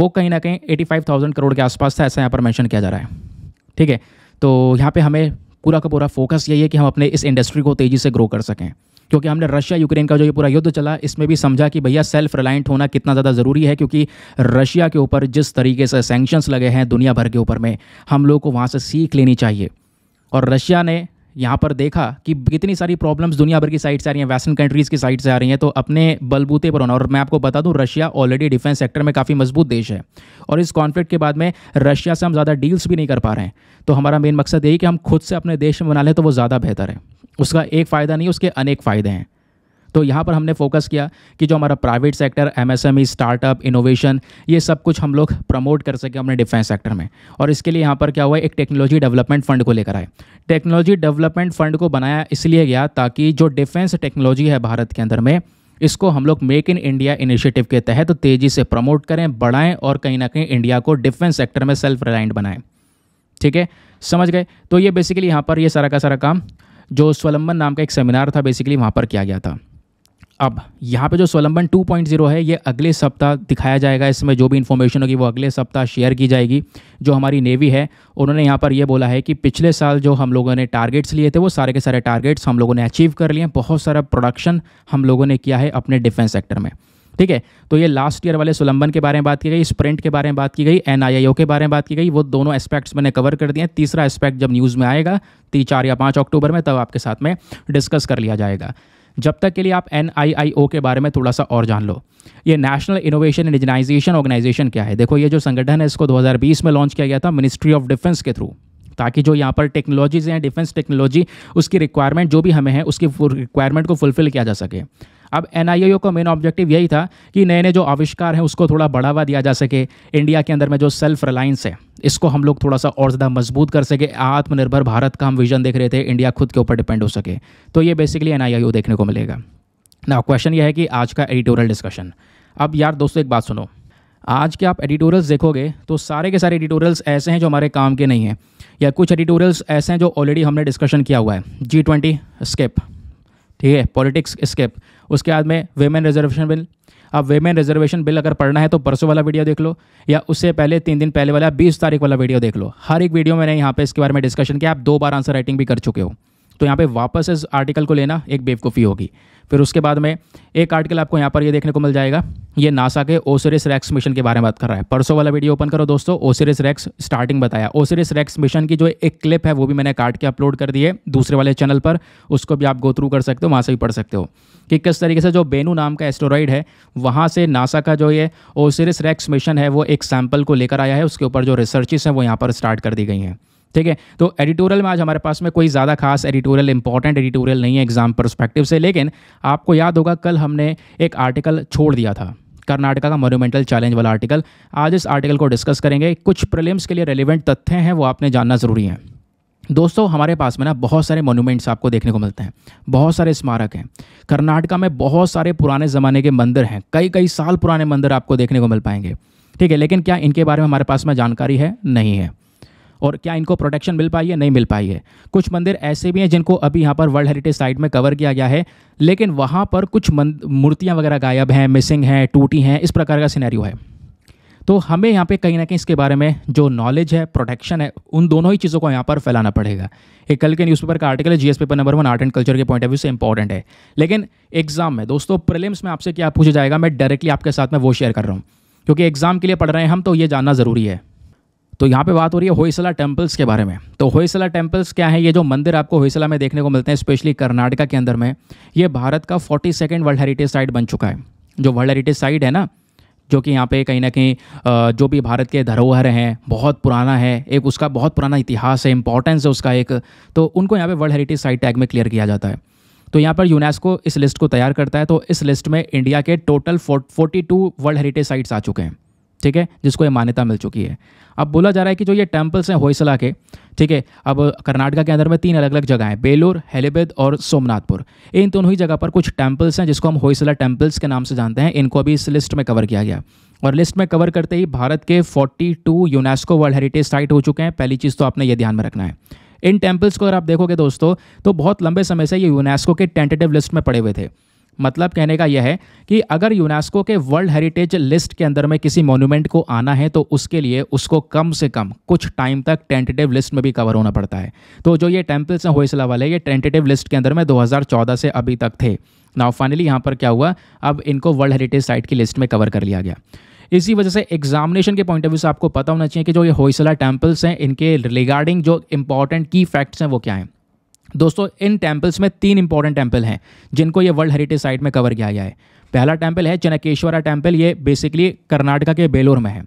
वो कहीं ना कहीं एटी फाइव थाउजेंड करोड़ के आसपास था ऐसा यहाँ पर मैंशन किया जा रहा है ठीक है तो यहाँ पर हमें पूरा का पूरा फोकस यही है कि हम अपने इस इंडस्ट्री को तेज़ी से ग्रो कर सकें क्योंकि हमने रशिया यूक्रेन का जो ये पूरा युद्ध चला इसमें भी समझा कि भैया सेल्फ रिलायंट होना कितना ज़्यादा ज़रूरी है क्योंकि रशिया के ऊपर जिस तरीके से सैंक्शंस लगे हैं दुनिया भर के ऊपर में हम लोग को वहाँ से सीख लेनी चाहिए और रशिया ने यहाँ पर देखा कि कितनी सारी प्रॉब्लम्स दुनिया भर की साइड से आ रही हैं वेस्टर्न कंट्रीज़ की साइड से आ रही हैं तो अपने बलबूते पर होना और मैं आपको बता दूँ रशिया ऑलरेडी डिफेंस सेक्टर में काफ़ी मजबूत देश है और इस कॉन्फ्लिक्ट के बाद में रशिया से हम ज़्यादा डील्स भी नहीं कर पा रहे हैं तो हमारा मेन मकसद यही कि हम खुद से अपने देश में बना लें तो वो ज़्यादा बेहतर है उसका एक फ़ायदा नहीं उसके अनेक फ़ायदे हैं तो यहाँ पर हमने फोकस किया कि जो हमारा private sector MSME startup innovation ये सब कुछ हम लोग प्रमोट कर सके अपने डिफेंस सेक्टर में और इसके लिए यहाँ पर क्या हुआ एक टेक्नोलॉजी डेवलपमेंट फंड को लेकर आए टेक्नोलॉजी डेवलपमेंट फंड को बनाया इसलिए गया ताकि जो डिफेंस टेक्नोलॉजी है भारत के अंदर में इसको हम लोग मेक इन इंडिया इनिशिएटिव के तहत तो तेज़ी से प्रमोट करें बढ़ाएं और कहीं ना कहीं इंडिया को डिफेंस सेक्टर में सेल्फ रिलायंट बनाएं ठीक है समझ गए तो ये बेसिकली यहाँ पर ये सारा का सारा काम जो स्वलंबन नाम का एक सेमिनार था बेसिकली वहाँ पर किया गया था अब यहाँ पे जो स्वलंबन 2.0 है ये अगले सप्ताह दिखाया जाएगा इसमें जो भी इन्फॉर्मेशन होगी वो अगले सप्ताह शेयर की जाएगी जो हमारी नेवी है उन्होंने यहाँ पर ये बोला है कि पिछले साल जो हम लोगों ने टारगेट्स लिए थे वो सारे के सारे टारगेट्स हम लोगों ने अचीव कर लिए बहुत सारा प्रोडक्शन हम लोगों ने किया है अपने डिफेंस सेक्टर में ठीक है तो ये लास्ट ईयर वाले सुलंबन के बारे में बात की गई स्प्रिंट के बारे में बात की गई एन के बारे में बात की गई वो दोनों एस्पेक्ट्स मैंने कवर कर दिए तीसरा एस्पेक्ट जब न्यूज़ में आएगा तीन चार या पाँच अक्टूबर में तब आपके साथ में डिस्कस कर लिया जाएगा जब तक के लिए आप एन के बारे में थोड़ा सा और जान लो ये national innovation and indigenisation organisation क्या है देखो ये जो संगठन है इसको 2020 में लॉन्च किया गया था मिनिस्ट्री ऑफ डिफेंस के थ्रू ताकि जो यहाँ पर टेक्नोलॉजीज हैं डिफेंस टेक्नोलॉजी उसकी रिक्वायरमेंट जो भी हमें है उसकी रिक्वायरमेंट को फुलफिल किया जा सके अब एन का मेन ऑब्जेक्टिव यही था कि नए नए जो आविष्कार हैं उसको थोड़ा बढ़ावा दिया जा सके इंडिया के अंदर में जो सेल्फ रिलायंस है इसको हम लोग थोड़ा सा और ज़्यादा मजबूत कर सके आत्मनिर्भर भारत का हम विजन देख रहे थे इंडिया खुद के ऊपर डिपेंड हो सके तो ये बेसिकली एन देखने को मिलेगा ना क्वेश्चन ये है कि आज का एडिटोरियल डिस्कशन अब यार दोस्तों एक बात सुनो आज के आप एडिटोरियल्स देखोगे तो सारे के सारे एडिटोरियल्स ऐसे हैं जो हमारे काम के नहीं हैं या कुछ एडिटोरियल्स ऐसे हैं जो ऑलरेडी हमने डिस्कशन किया हुआ है जी ट्वेंटी स्किप ठीक है पॉलिटिक्स स्किप उसके बाद में वेमेन रिजर्वेशन बिल अब वेमेन रिजर्वेशन बिल अगर पढ़ना है तो परसों वाला वीडियो देख लो या उससे पहले तीन दिन पहले वाला बीस तारीख वाला वीडियो देख लो हर एक वीडियो मैंने यहाँ पे इसके बारे में डिस्कशन किया आप दो बार आंसर राइटिंग भी कर चुके हो तो यहाँ पे वापस इस आर्टिकल को लेना एक बेवकूफ़ी होगी फिर उसके बाद में एक आर्टिकल आपको यहाँ पर ये देखने को मिल जाएगा ये नासा के ओसिरिस रैक्स मिशन के बारे में बात कर रहा है परसों वाला वीडियो ओपन करो दोस्तों ओसिरिस रैक्स स्टार्टिंग बताया ओसिरिस रैक्स मिशन की जो एक क्लिप है वो भी मैंने काट के अपलोड कर दिए दूसरे वाले चैनल पर उसको भी आप गो थ्रू कर सकते हो वहाँ से भी पढ़ सकते हो कि किस तरीके से जो बेनू नाम का एस्टोरॉइड है वहाँ से नासा का जो ये ओसिरिस रैक्स मिशन है वो एक सैम्पल को लेकर आया है उसके ऊपर जो रिसर्चेस हैं वो यहाँ पर स्टार्ट कर दी गई हैं ठीक है तो एडिटोरियल में आज हमारे पास में कोई ज़्यादा खास एडिटोरियल इंपॉर्टेंट एडिटोरियल नहीं है एग्जाम परस्पेक्टिव से लेकिन आपको याद होगा कल हमने एक आर्टिकल छोड़ दिया था कर्नाटका का मोन्यूमेंटल चैलेंज वाला आर्टिकल आज इस आर्टिकल को डिस्कस करेंगे कुछ प्रिलिम्स के लिए रेलिवेंट तथ्य हैं वो आपने जानना ज़रूरी है दोस्तों हमारे पास में ना बहुत सारे मोन्यूमेंट्स आपको देखने को मिलते हैं बहुत सारे स्मारक हैं कर्नाटका में बहुत सारे पुराने ज़माने के मंदिर हैं कई कई साल पुराने मंदिर आपको देखने को मिल पाएंगे ठीक है लेकिन क्या इनके बारे में हमारे पास में जानकारी है नहीं है और क्या इनको प्रोटेक्शन मिल पाई है नहीं मिल पाई है कुछ मंदिर ऐसे भी हैं जिनको अभी यहाँ पर वर्ल्ड हेरिटेज साइट में कवर किया गया है लेकिन वहाँ पर कुछ मूर्तियाँ वगैरह गायब हैं मिसिंग हैं टूटी हैं इस प्रकार का सिनेरियो है तो हमें यहाँ पे कहीं ना कहीं इसके बारे में जो नॉलेज है प्रोटेक्शन है उन दोनों ही चीज़ों को यहाँ पर फैलाना पड़ेगा एक कल के न्यूज़पेपर का आर्टिकल है GS paper number one art and culture के पॉइंट ऑफ व्यू से इंपॉर्टेंट है लेकिन एग्जाम में दोस्तों प्रिलिम्स में आपसे क्या पूछा जाएगा मैं डायरेक्टली आपके साथ में वो शेयर कर रहा हूँ क्योंकि एग्जाम के लिए पढ़ रहे हैं हम तो ये जानना ज़रूरी है तो यहाँ पे बात हो रही है होयसला टेम्पल्स के बारे में तो होयसला टेम्पल्स क्या है ये जो मंदिर आपको होयसला में देखने को मिलते हैं स्पेशली कर्नाटका के अंदर में ये भारत का forty second world heritage site बन चुका है जो वर्ल्ड हेरिटेज साइट है ना जो कि यहाँ पे कहीं ना कहीं जो भी भारत के धरोहर हैं बहुत पुराना है एक उसका बहुत पुराना इतिहास है इंपॉर्टेंस है उसका एक तो उनको यहाँ पे वर्ल्ड हेरिटेज साइट टैग में क्लियर किया जाता है तो यहाँ पर यूनेस्को इस लिस्ट को तैयार करता है तो इस लिस्ट में इंडिया के total forty two world heritage sites आ चुके हैं ठीक है जिसको ये मान्यता मिल चुकी है अब बोला जा रहा है कि जो ये टेम्पल्स हैं होयसला के ठीक है अब कर्नाटका के अंदर में तीन अलग अलग जगह हैं बेलूर हेलीबेद और सोमनाथपुर इन दोनों ही जगह पर कुछ टेम्पल्स हैं जिसको हम होयसला टेम्पल्स के नाम से जानते हैं इनको अभी इस लिस्ट में कवर किया गया और लिस्ट में कवर करते ही भारत के 42 यूनेस्को वर्ल्ड हेरिटेज साइट हो चुके हैं पहली चीज़ तो आपने ये ध्यान में रखना है इन टेम्पल्स को अगर आप देखोगे दोस्तों तो बहुत लंबे समय से ये यूनेस्को के टेंटेटिव लिस्ट में पड़े हुए थे मतलब कहने का यह है कि अगर यूनेस्को के वर्ल्ड हेरिटेज लिस्ट के अंदर में किसी मोन्यूमेंट को आना है तो उसके लिए उसको कम से कम कुछ टाइम तक टेंटेटिव लिस्ट में भी कवर होना पड़ता है तो जो ये टेम्पल्स हैं होइसला वाले ये टेंटेटिव लिस्ट के अंदर में 2014 से अभी तक थे नाउ फाइनली यहाँ पर क्या हुआ अब इनको वर्ल्ड हेरिटेज साइट की लिस्ट में कवर कर लिया गया इसी वजह से एग्जामिनेशन के पॉइंट ऑफ व्यू से आपको पता होना चाहिए कि जो ये होइसला टेम्पल्स हैं इनके रिगार्डिंग जो इंपॉर्टेंट की फैक्ट्स हैं वो क्या हैं दोस्तों इन टेम्पल्स में तीन इंपॉर्टेंट टेम्पल हैं जिनको ये वर्ल्ड हेरिटेज साइट में कवर किया गया है पहला टेम्पल है चनकेश्वरा टेम्पल ये बेसिकली कर्नाटका के बेलोर में है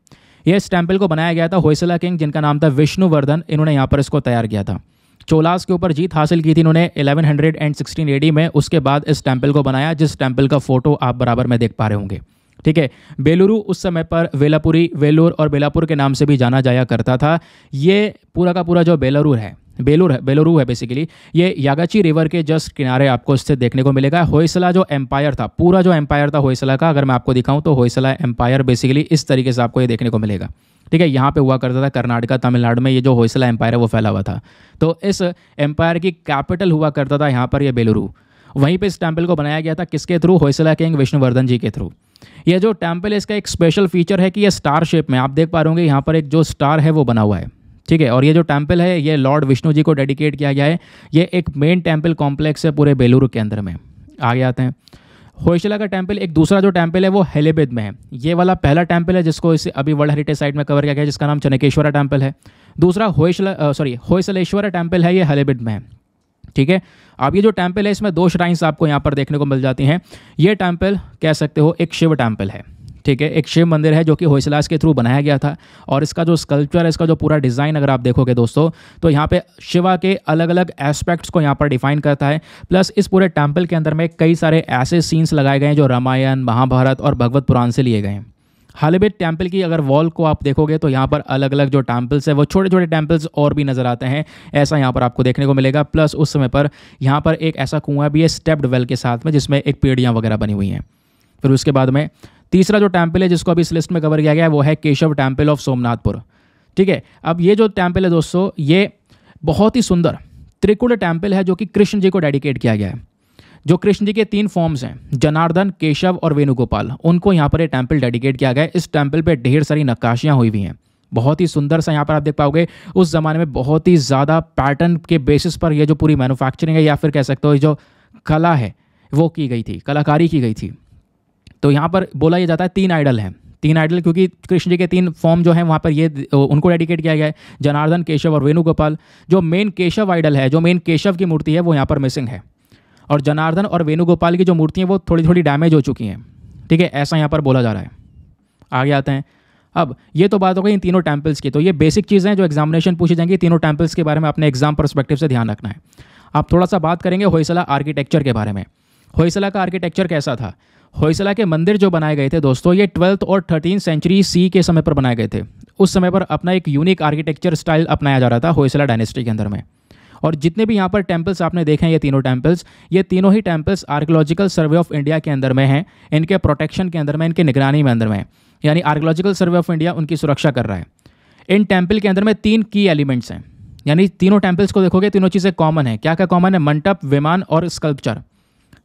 ये इस टेम्पल को बनाया गया था होयसला किंग जिनका नाम था विष्णुवर्धन इन्होंने यहाँ पर इसको तैयार किया था चोलास के ऊपर जीत हासिल की थी इन्होंने 1116 एडी में उसके बाद इस टेम्पल को बनाया जिस टेम्पल का फोटो आप बराबर में देख पा रहे होंगे ठीक है बेलुरु उस समय पर वेलापुरी वेलूर और बेलापुर के नाम से भी जाना जाया करता था ये पूरा का पूरा जो बेलरूर है बेलूर है बेलोरू है बेसिकली ये यागाची रिवर के जस्ट किनारे आपको इससे देखने को मिलेगा होयसला जो एम्पायर था पूरा जो एम्पायर था होयसला का अगर मैं आपको दिखाऊं तो होयसला एम्पायर बेसिकली इस तरीके से आपको ये देखने को मिलेगा ठीक है यहाँ पे हुआ करता था कर्नाटका तमिलनाडु में ये जो होयसला एम्पायर है वो फैला हुआ था तो इस एम्पायर की कैपिटल हुआ करता था यहाँ पर यह बेलोरू वहीं पर इस टेम्पल को बनाया गया था किसके थ्रू होयसला किंग विष्णुवर्धन जी के थ्रू ये जो टेम्पल है इसका एक स्पेशल फीचर है कि ये स्टार शेप में आप देख पा रहे होंगे यहाँ पर एक जो स्टार है वो बना हुआ है ठीक है और ये जो टेम्पल है ये लॉर्ड विष्णु जी को डेडिकेट किया गया है ये एक मेन टेम्पल कॉम्प्लेक्स है पूरे बेलूरू के अंदर में आगे आते हैं होशला का टेम्पल एक दूसरा जो टेम्पल है वो हेलेबेद में है ये वाला पहला टेम्पल है जिसको इसे अभी वर्ल्ड हेरिटेज साइट में कवर किया गया है जिसका नाम चनकेश्वरा टेम्पल है दूसरा होशला सॉरी होयसलेश्वरा टेम्पल है ये हेलेबेद में है ठीक है अब ये जो टेम्पल है इसमें दो श्राइन्स आपको यहाँ पर देखने को मिल जाती हैं ये टेम्पल कह सकते हो एक शिव टेम्पल है ठीक है एक शिव मंदिर है जो कि होइसलास के थ्रू बनाया गया था और इसका जो स्कल्पचर है इसका जो पूरा डिज़ाइन अगर आप देखोगे दोस्तों तो यहाँ पे शिवा के अलग अलग एस्पेक्ट्स को यहाँ पर डिफाइन करता है प्लस इस पूरे टेम्पल के अंदर में कई सारे ऐसे सीन्स लगाए गए हैं जो रामायण महाभारत और भगवत पुराण से लिए गए हैं हालिबेट टेम्पल की अगर वॉल को आप देखोगे तो यहाँ पर अलग अलग जो टेम्पल्स हैं वो छोटे छोटे टेम्पल्स और भी नज़र आते हैं ऐसा यहाँ पर आपको देखने को मिलेगा प्लस उस समय पर यहाँ पर एक ऐसा कुआं भी है स्टेप्ड वेल के साथ में जिसमें एक पेड़ियाँ वगैरह बनी हुई हैं फिर उसके बाद में तीसरा जो टेम्पल है जिसको अभी इस लिस्ट में कवर किया गया है वो है केशव टेम्पल ऑफ सोमनाथपुर ठीक है अब ये जो टेम्पल है दोस्तों ये बहुत ही सुंदर त्रिकुट टेम्पल है जो कि कृष्ण जी को डेडिकेट किया गया है जो कृष्ण जी के तीन फॉर्म्स हैं जनार्दन केशव और वेणुगोपाल उनको यहाँ पर ये टेम्पल डेडिकेट किया गया है इस टेम्पल पर ढेर सारी नक्काशियाँ हुई हुई हैं बहुत ही सुंदर सा यहाँ पर आप देख पाओगे उस ज़माने में बहुत ही ज़्यादा पैटर्न के बेसिस पर यह जो पूरी मैनुफैक्चरिंग है या फिर कह सकते हो जो कला है वो की गई थी कलाकारी की गई थी तो यहाँ पर बोला यह जाता है तीन आइडल हैं तीन आइडल क्योंकि कृष्ण जी के तीन फॉर्म जो हैं वहाँ पर ये उनको डेडिकेट किया गया है जनार्दन केशव और वेणुगोपाल जो मेन केशव आइडल है जो मेन केशव की मूर्ति है वो यहाँ पर मिसिंग है और जनार्दन और वेणुगोपाल की जो मूर्ति है वो थोड़ी थोड़ी डैमेज हो चुकी हैं ठीक है ऐसा यहाँ पर बोला जा रहा है आगे आते हैं अब ये तो बात हो गई इन तीनों टेम्पल्स की तो ये बेसिक चीज़ें हैं जो एग्जामिनेशन पूछी जाएंगी तीनों टेम्पल्स के बारे में अपने एग्जाम परस्पेक्टिव से ध्यान रखना है आप थोड़ा सा बात करेंगे होयसला आर्किटेक्चर के बारे में होयसला का आर्किटेक्चर कैसा था होयसला के मंदिर जो बनाए गए थे दोस्तों ये ट्वेल्थ और थर्टीन सेंचुरी सी के समय पर बनाए गए थे उस समय पर अपना एक यूनिक आर्किटेक्चर स्टाइल अपनाया जा रहा था होयसला डायनेस्टी के अंदर में और जितने भी यहाँ पर टेम्पल्स आपने देखे हैं ये तीनों टेम्पल्स ये तीनों ही temples archaeological survey of India के अंदर में हैं इनके प्रोटेक्शन के अंदर में इनके निगरानी में अंदर में यानी आर्कोलॉजिकल सर्वे ऑफ इंडिया उनकी सुरक्षा कर रहा है इन टेम्पल के अंदर में तीन की एलिमेंट्स हैं यानी तीनों टेम्पल्स को देखोगे तीनों चीज़ें कॉमन है क्या क्या कॉमन है मंटप विमान और स्कल्पचर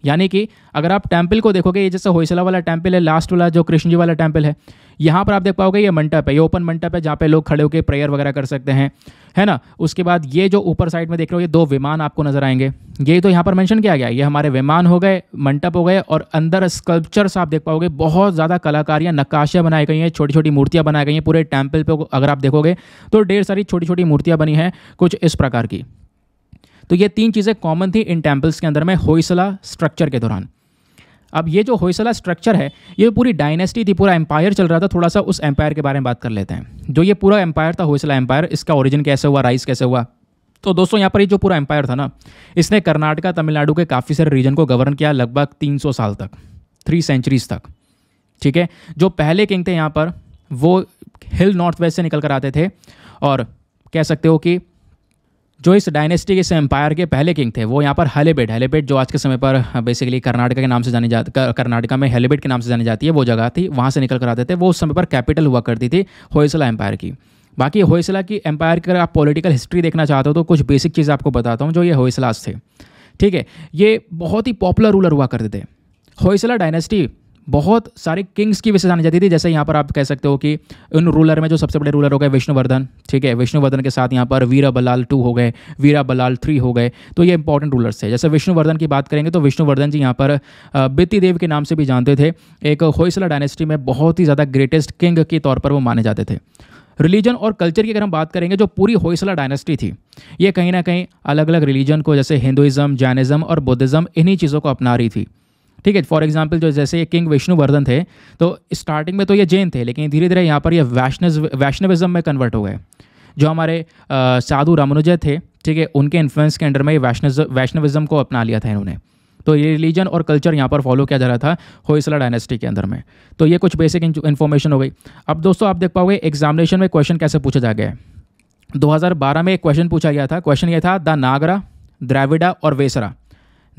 यानी कि अगर आप टेम्पल को देखोगे ये जैसे होयसला वाला टेम्पल है लास्ट वाला जो कृष्ण जी वाला टेम्पल है यहाँ पर आप देख पाओगे ये मंडप है ये ओपन मंडप है जहाँ पे लोग खड़े होकर प्रेयर वगैरह कर सकते हैं है ना उसके बाद ये जो ऊपर साइड में देख रहे हो ये दो विमान आपको नजर आएंगे ये तो यहाँ पर मैंशन किया गया ये हमारे विमान हो गए मंडप हो गए और अंदर स्कल्पचर्स आप देख पाओगे बहुत ज़्यादा कलाकारियाँ नक्काशियाँ बनाई गई हैं छोटी छोटी मूर्तियाँ बनाई गई हैं पूरे टेम्पल पर अगर आप देखोगे तो ढेर सारी छोटी छोटी मूर्तियाँ बनी हैं कुछ इस प्रकार की तो ये तीन चीज़ें कॉमन थी इन टेम्पल्स के अंदर में होइसला स्ट्रक्चर के दौरान अब ये जो होइसला स्ट्रक्चर है ये पूरी डायनेस्टी थी पूरा एम्पायर चल रहा था थोड़ा सा उस एम्पायर के बारे में बात कर लेते हैं जो ये पूरा एम्पायर था होइसला एम्पायर इसका ओरिजिन कैसे हुआ राइस कैसे हुआ तो दोस्तों यहाँ पर ये जो पूरा एम्पायर था ना इसने कर्नाटका तमिलनाडु के काफ़ी सारे रीजन को गवर्न किया लगभग तीन साल तक थ्री सेंचुरीज तक ठीक है जो पहले किंग थे यहाँ पर वो हिल नॉर्थ वेस्ट से निकल कर आते थे और कह सकते हो कि जो इस डायनेस्टी के एम्पायर के पहले किंग थे वो यहाँ पर हेलीबेट हेलीबेट जो आज के समय पर बेसिकली हाँ, कर्नाटका के नाम से जानी जा कर्नाटका में हेलीबेट के नाम से जानी जाती है वो जगह थी वहाँ से निकल कर आते थे वो उस समय पर कैपिटल हुआ करती थी होयसला एम्पायर की बाकी होयसला की एम्पायर की अगर आप पॉलिटिकल हिस्ट्री देखना चाहते हो तो कुछ बेसिक चीज़ आपको बताता हूँ जो ये होयसलास थे ठीक है ये बहुत ही पॉपुलर रूलर हुआ करते थे होयसला डायनेस्टी बहुत सारे किंग्स की विषय जानी जाती थी जैसे यहाँ पर आप कह सकते हो कि उन रूलर में जो सबसे बड़े रूलर हो गए विष्णुवर्धन ठीक है विष्णुवर्धन के साथ यहाँ पर वीरा बलाल टू हो गए वीरा बलाल थ्री हो गए तो ये इंपॉर्टेंट रूलर्स है जैसे विष्णुवर्धन की बात करेंगे तो विष्णुवर्धन जी यहाँ पर बित्ती देव के नाम से भी जानते थे एक होयसला डायनेस्टी में बहुत ही ज़्यादा ग्रेटेस्ट किंग के तौर पर वो माने जाते थे रिलीजन और कल्चर की अगर हम बात करेंगे जो पूरी होयसला डायनेस्टी थी ये कहीं ना कहीं अलग अलग रिलीजन को जैसे हिंदुज़म जैनिज़म और बुद्धिज़्म इन्हीं चीज़ों को अपना रही थी ठीक है फॉर एग्जाम्पल जो जैसे ये किंग विष्णुवर्धन थे तो स्टार्टिंग में तो ये जैन थे लेकिन धीरे धीरे यहाँ पर ये वैष्णव वैष्णविज्म में कन्वर्ट हो गए जो हमारे साधु रामानुजय थे ठीक है उनके इन्फ्लुएंस के अंडर में वैष्णव वैष्णविज्म को अपना लिया था इन्होंने तो ये रिलीजन और कल्चर यहाँ पर फॉलो किया जा रहा था होइसला डायनेस्टी के अंदर में तो ये कुछ बेसिक इन्फॉर्मेशन हो गई अब दोस्तों आप देख पाओगे एग्जामिनेशन में क्वेश्चन कैसे पूछा जा गया है 2012 में एक क्वेश्चन पूछा गया था क्वेश्चन ये था द नागरा द्राविडा और वेसरा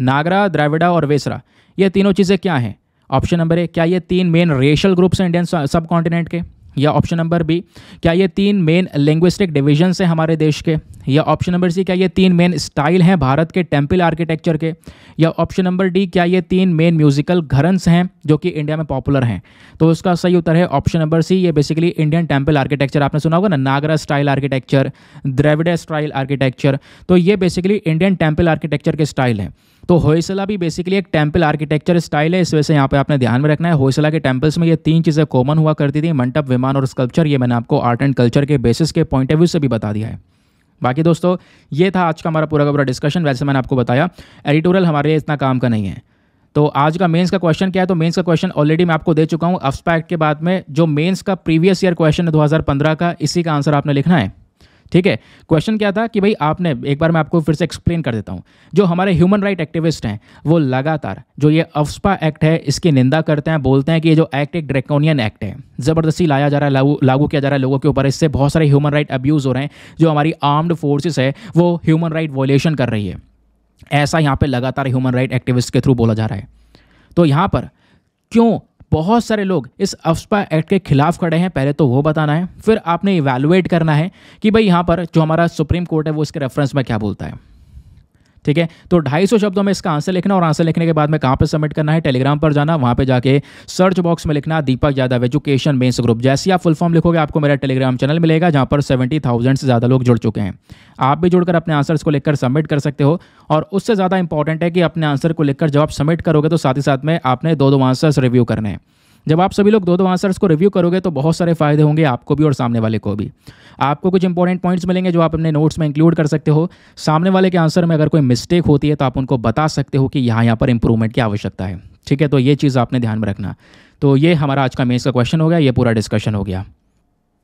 नागरा द्राविडा और वेसरा ये तीनों चीज़ें क्या हैं ऑप्शन नंबर ए क्या ये तीन मेन रेशल ग्रुप्स हैं इंडियन सब कॉन्टिनेंट के या ऑप्शन नंबर बी क्या ये तीन मेन लिंग्विस्टिक डिविजन्स हैं हमारे देश के या ऑप्शन नंबर सी क्या ये तीन मेन स्टाइल हैं भारत के टेम्पल आर्किटेक्चर के या ऑप्शन नंबर डी क्या ये तीन मेन म्यूजिकल घरन्स हैं जो कि इंडिया में पॉपुलर हैं तो उसका सही उत्तर है ऑप्शन नंबर सी ये बेसिकली इंडियन टेम्पल आर्किटेक्चर आपने सुना होगा ना Nagara style architecture Dravida style architecture तो ये बेसिकली इंडियन टेम्पल आर्किटेक्चर के स्टाइल हैं तो होयसला भी बेसिकली एक टेम्पल आर्किटेक्चर स्टाइल है इस वजह से यहाँ पे आपने ध्यान में रखना है होयसला के टेम्पल्स में ये तीन चीज़ें कॉमन हुआ करती थी मंडप विमान और स्कल्पचर ये मैंने आपको आर्ट एंड कल्चर के बेसिस के पॉइंट ऑफ व्यू से भी बता दिया है बाकी दोस्तों ये था आज का हमारा पूरा का पूरा डिस्कशन वैसे मैंने आपको बताया एडिटोरियल हमारे लिए इतना काम का नहीं है तो आज का मेंस का क्वेश्चन क्या है तो मेंस का क्वेश्चन ऑलरेडी मैं आपको दे चुका हूँ अफ्सपैक्ट के बाद में जो मेंस का प्रीवियस ईयर क्वेश्चन है 2015 का इसी का आंसर आपने लिखना है ठीक है क्वेश्चन क्या था कि भाई आपने एक बार मैं आपको फिर से एक्सप्लेन कर देता हूँ जो हमारे ह्यूमन राइट एक्टिविस्ट हैं वो लगातार जो ये अफ्सपा एक्ट है इसकी निंदा करते हैं बोलते हैं कि ये जो एक्ट एक ड्रेकोनियन एक्ट है ज़बरदस्ती लाया जा रहा है लागू लागू किया जा रहा है लोगों के ऊपर इससे बहुत सारे ह्यूमन राइट अब्यूज़ हो रहे हैं जो हमारी आर्म्ड फोर्सेस है वो ह्यूमन राइट वॉलेशन कर रही है ऐसा यहाँ पर लगातार ह्यूमन राइट एक्टिविस्ट के थ्रू बोला जा रहा है तो यहाँ पर क्यों बहुत सारे लोग इस अफ्सपा एक्ट के खिलाफ खड़े हैं पहले तो वो बताना है फिर आपने इवेलुएट करना है कि भाई यहाँ पर जो हमारा सुप्रीम कोर्ट है वो इसके रेफरेंस में क्या बोलता है ठीक है तो 250 शब्दों में इसका आंसर लिखना और आंसर लिखने के बाद में कहाँ पर सबमिट करना है टेलीग्राम पर जाना वहाँ पर जाके सर्च बॉक्स में लिखना Deepak Yadav education mains group जैसे आप फुल फॉर्म लिखोगे आपको मेरा टेलीग्राम चैनल मिलेगा जहाँ पर सेवेंटी से ज़्यादा लोग जुड़ चुके हैं आप भी जुड़कर अपने आंसर्स को लिखकर सबमिट कर सकते हो और उससे ज़्यादा इंपॉर्टेंट है कि अपने आंसर को लिखकर जब आप सबमिट करोगे तो साथ ही साथ में आपने दो दो आंसर्स रिव्यू करने हैं जब आप सभी लोग दो दो आंसर्स को रिव्यू करोगे तो बहुत सारे फायदे होंगे आपको भी और सामने वाले को भी आपको कुछ इंपॉर्टेंट पॉइंट्स मिलेंगे जो आप अपने नोट्स में इंक्लूड कर सकते हो सामने वाले के आंसर में अगर कोई मिस्टेक होती है तो आप उनको बता सकते हो कि यहाँ यहाँ पर इंप्रूवमेंट की आवश्यकता है ठीक है तो ये चीज़ आपने ध्यान में रखना तो ये हमारा आज का मेन्स का क्वेश्चन हो गया ये पूरा डिस्कशन हो गया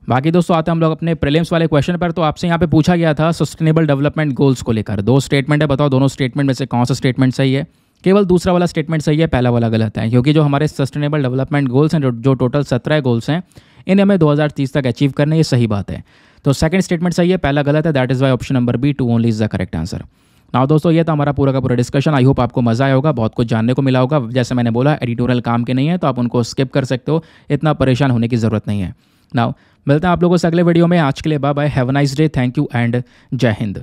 बाकी दोस्तों आते हैं हम लोग अपने प्रीलिम्स वाले क्वेश्चन पर तो आपसे यहाँ पे पूछा गया था सस्टेनेबल डेवलपमेंट गोल्स को लेकर दो स्टेटमेंट है बताओ दोनों स्टेटमेंट में से कौन सा स्टेटमेंट सही है केवल दूसरा वाला स्टेटमेंट सही है पहला वाला गलत है क्योंकि जो हमारे सस्टेनेबल डेवलपमेंट गोल्स हैं जो टोटल सत्रह गोल्स हैं इन्हें हमें 2030 तक अचीव करने ये सही बात है तो सेकंड स्टेटमेंट सही है पहला गलत है that is why option number B two only is the correct answer ना दोस्तों ये था हमारा पूरा का पूरा डिस्कशन आई होप आपको मज़ा आया होगा बहुत कुछ जानने को मिला होगा जैसे मैंने बोला एडिटोरियल काम के नहीं है तो आप उनको स्किप कर सकते हो इतना परेशान होने की ज़रूरत नहीं है ना मिलते हैं आप लोगों से अगले वीडियो में आज के लिए bye bye have nice day thank you and Jai Hind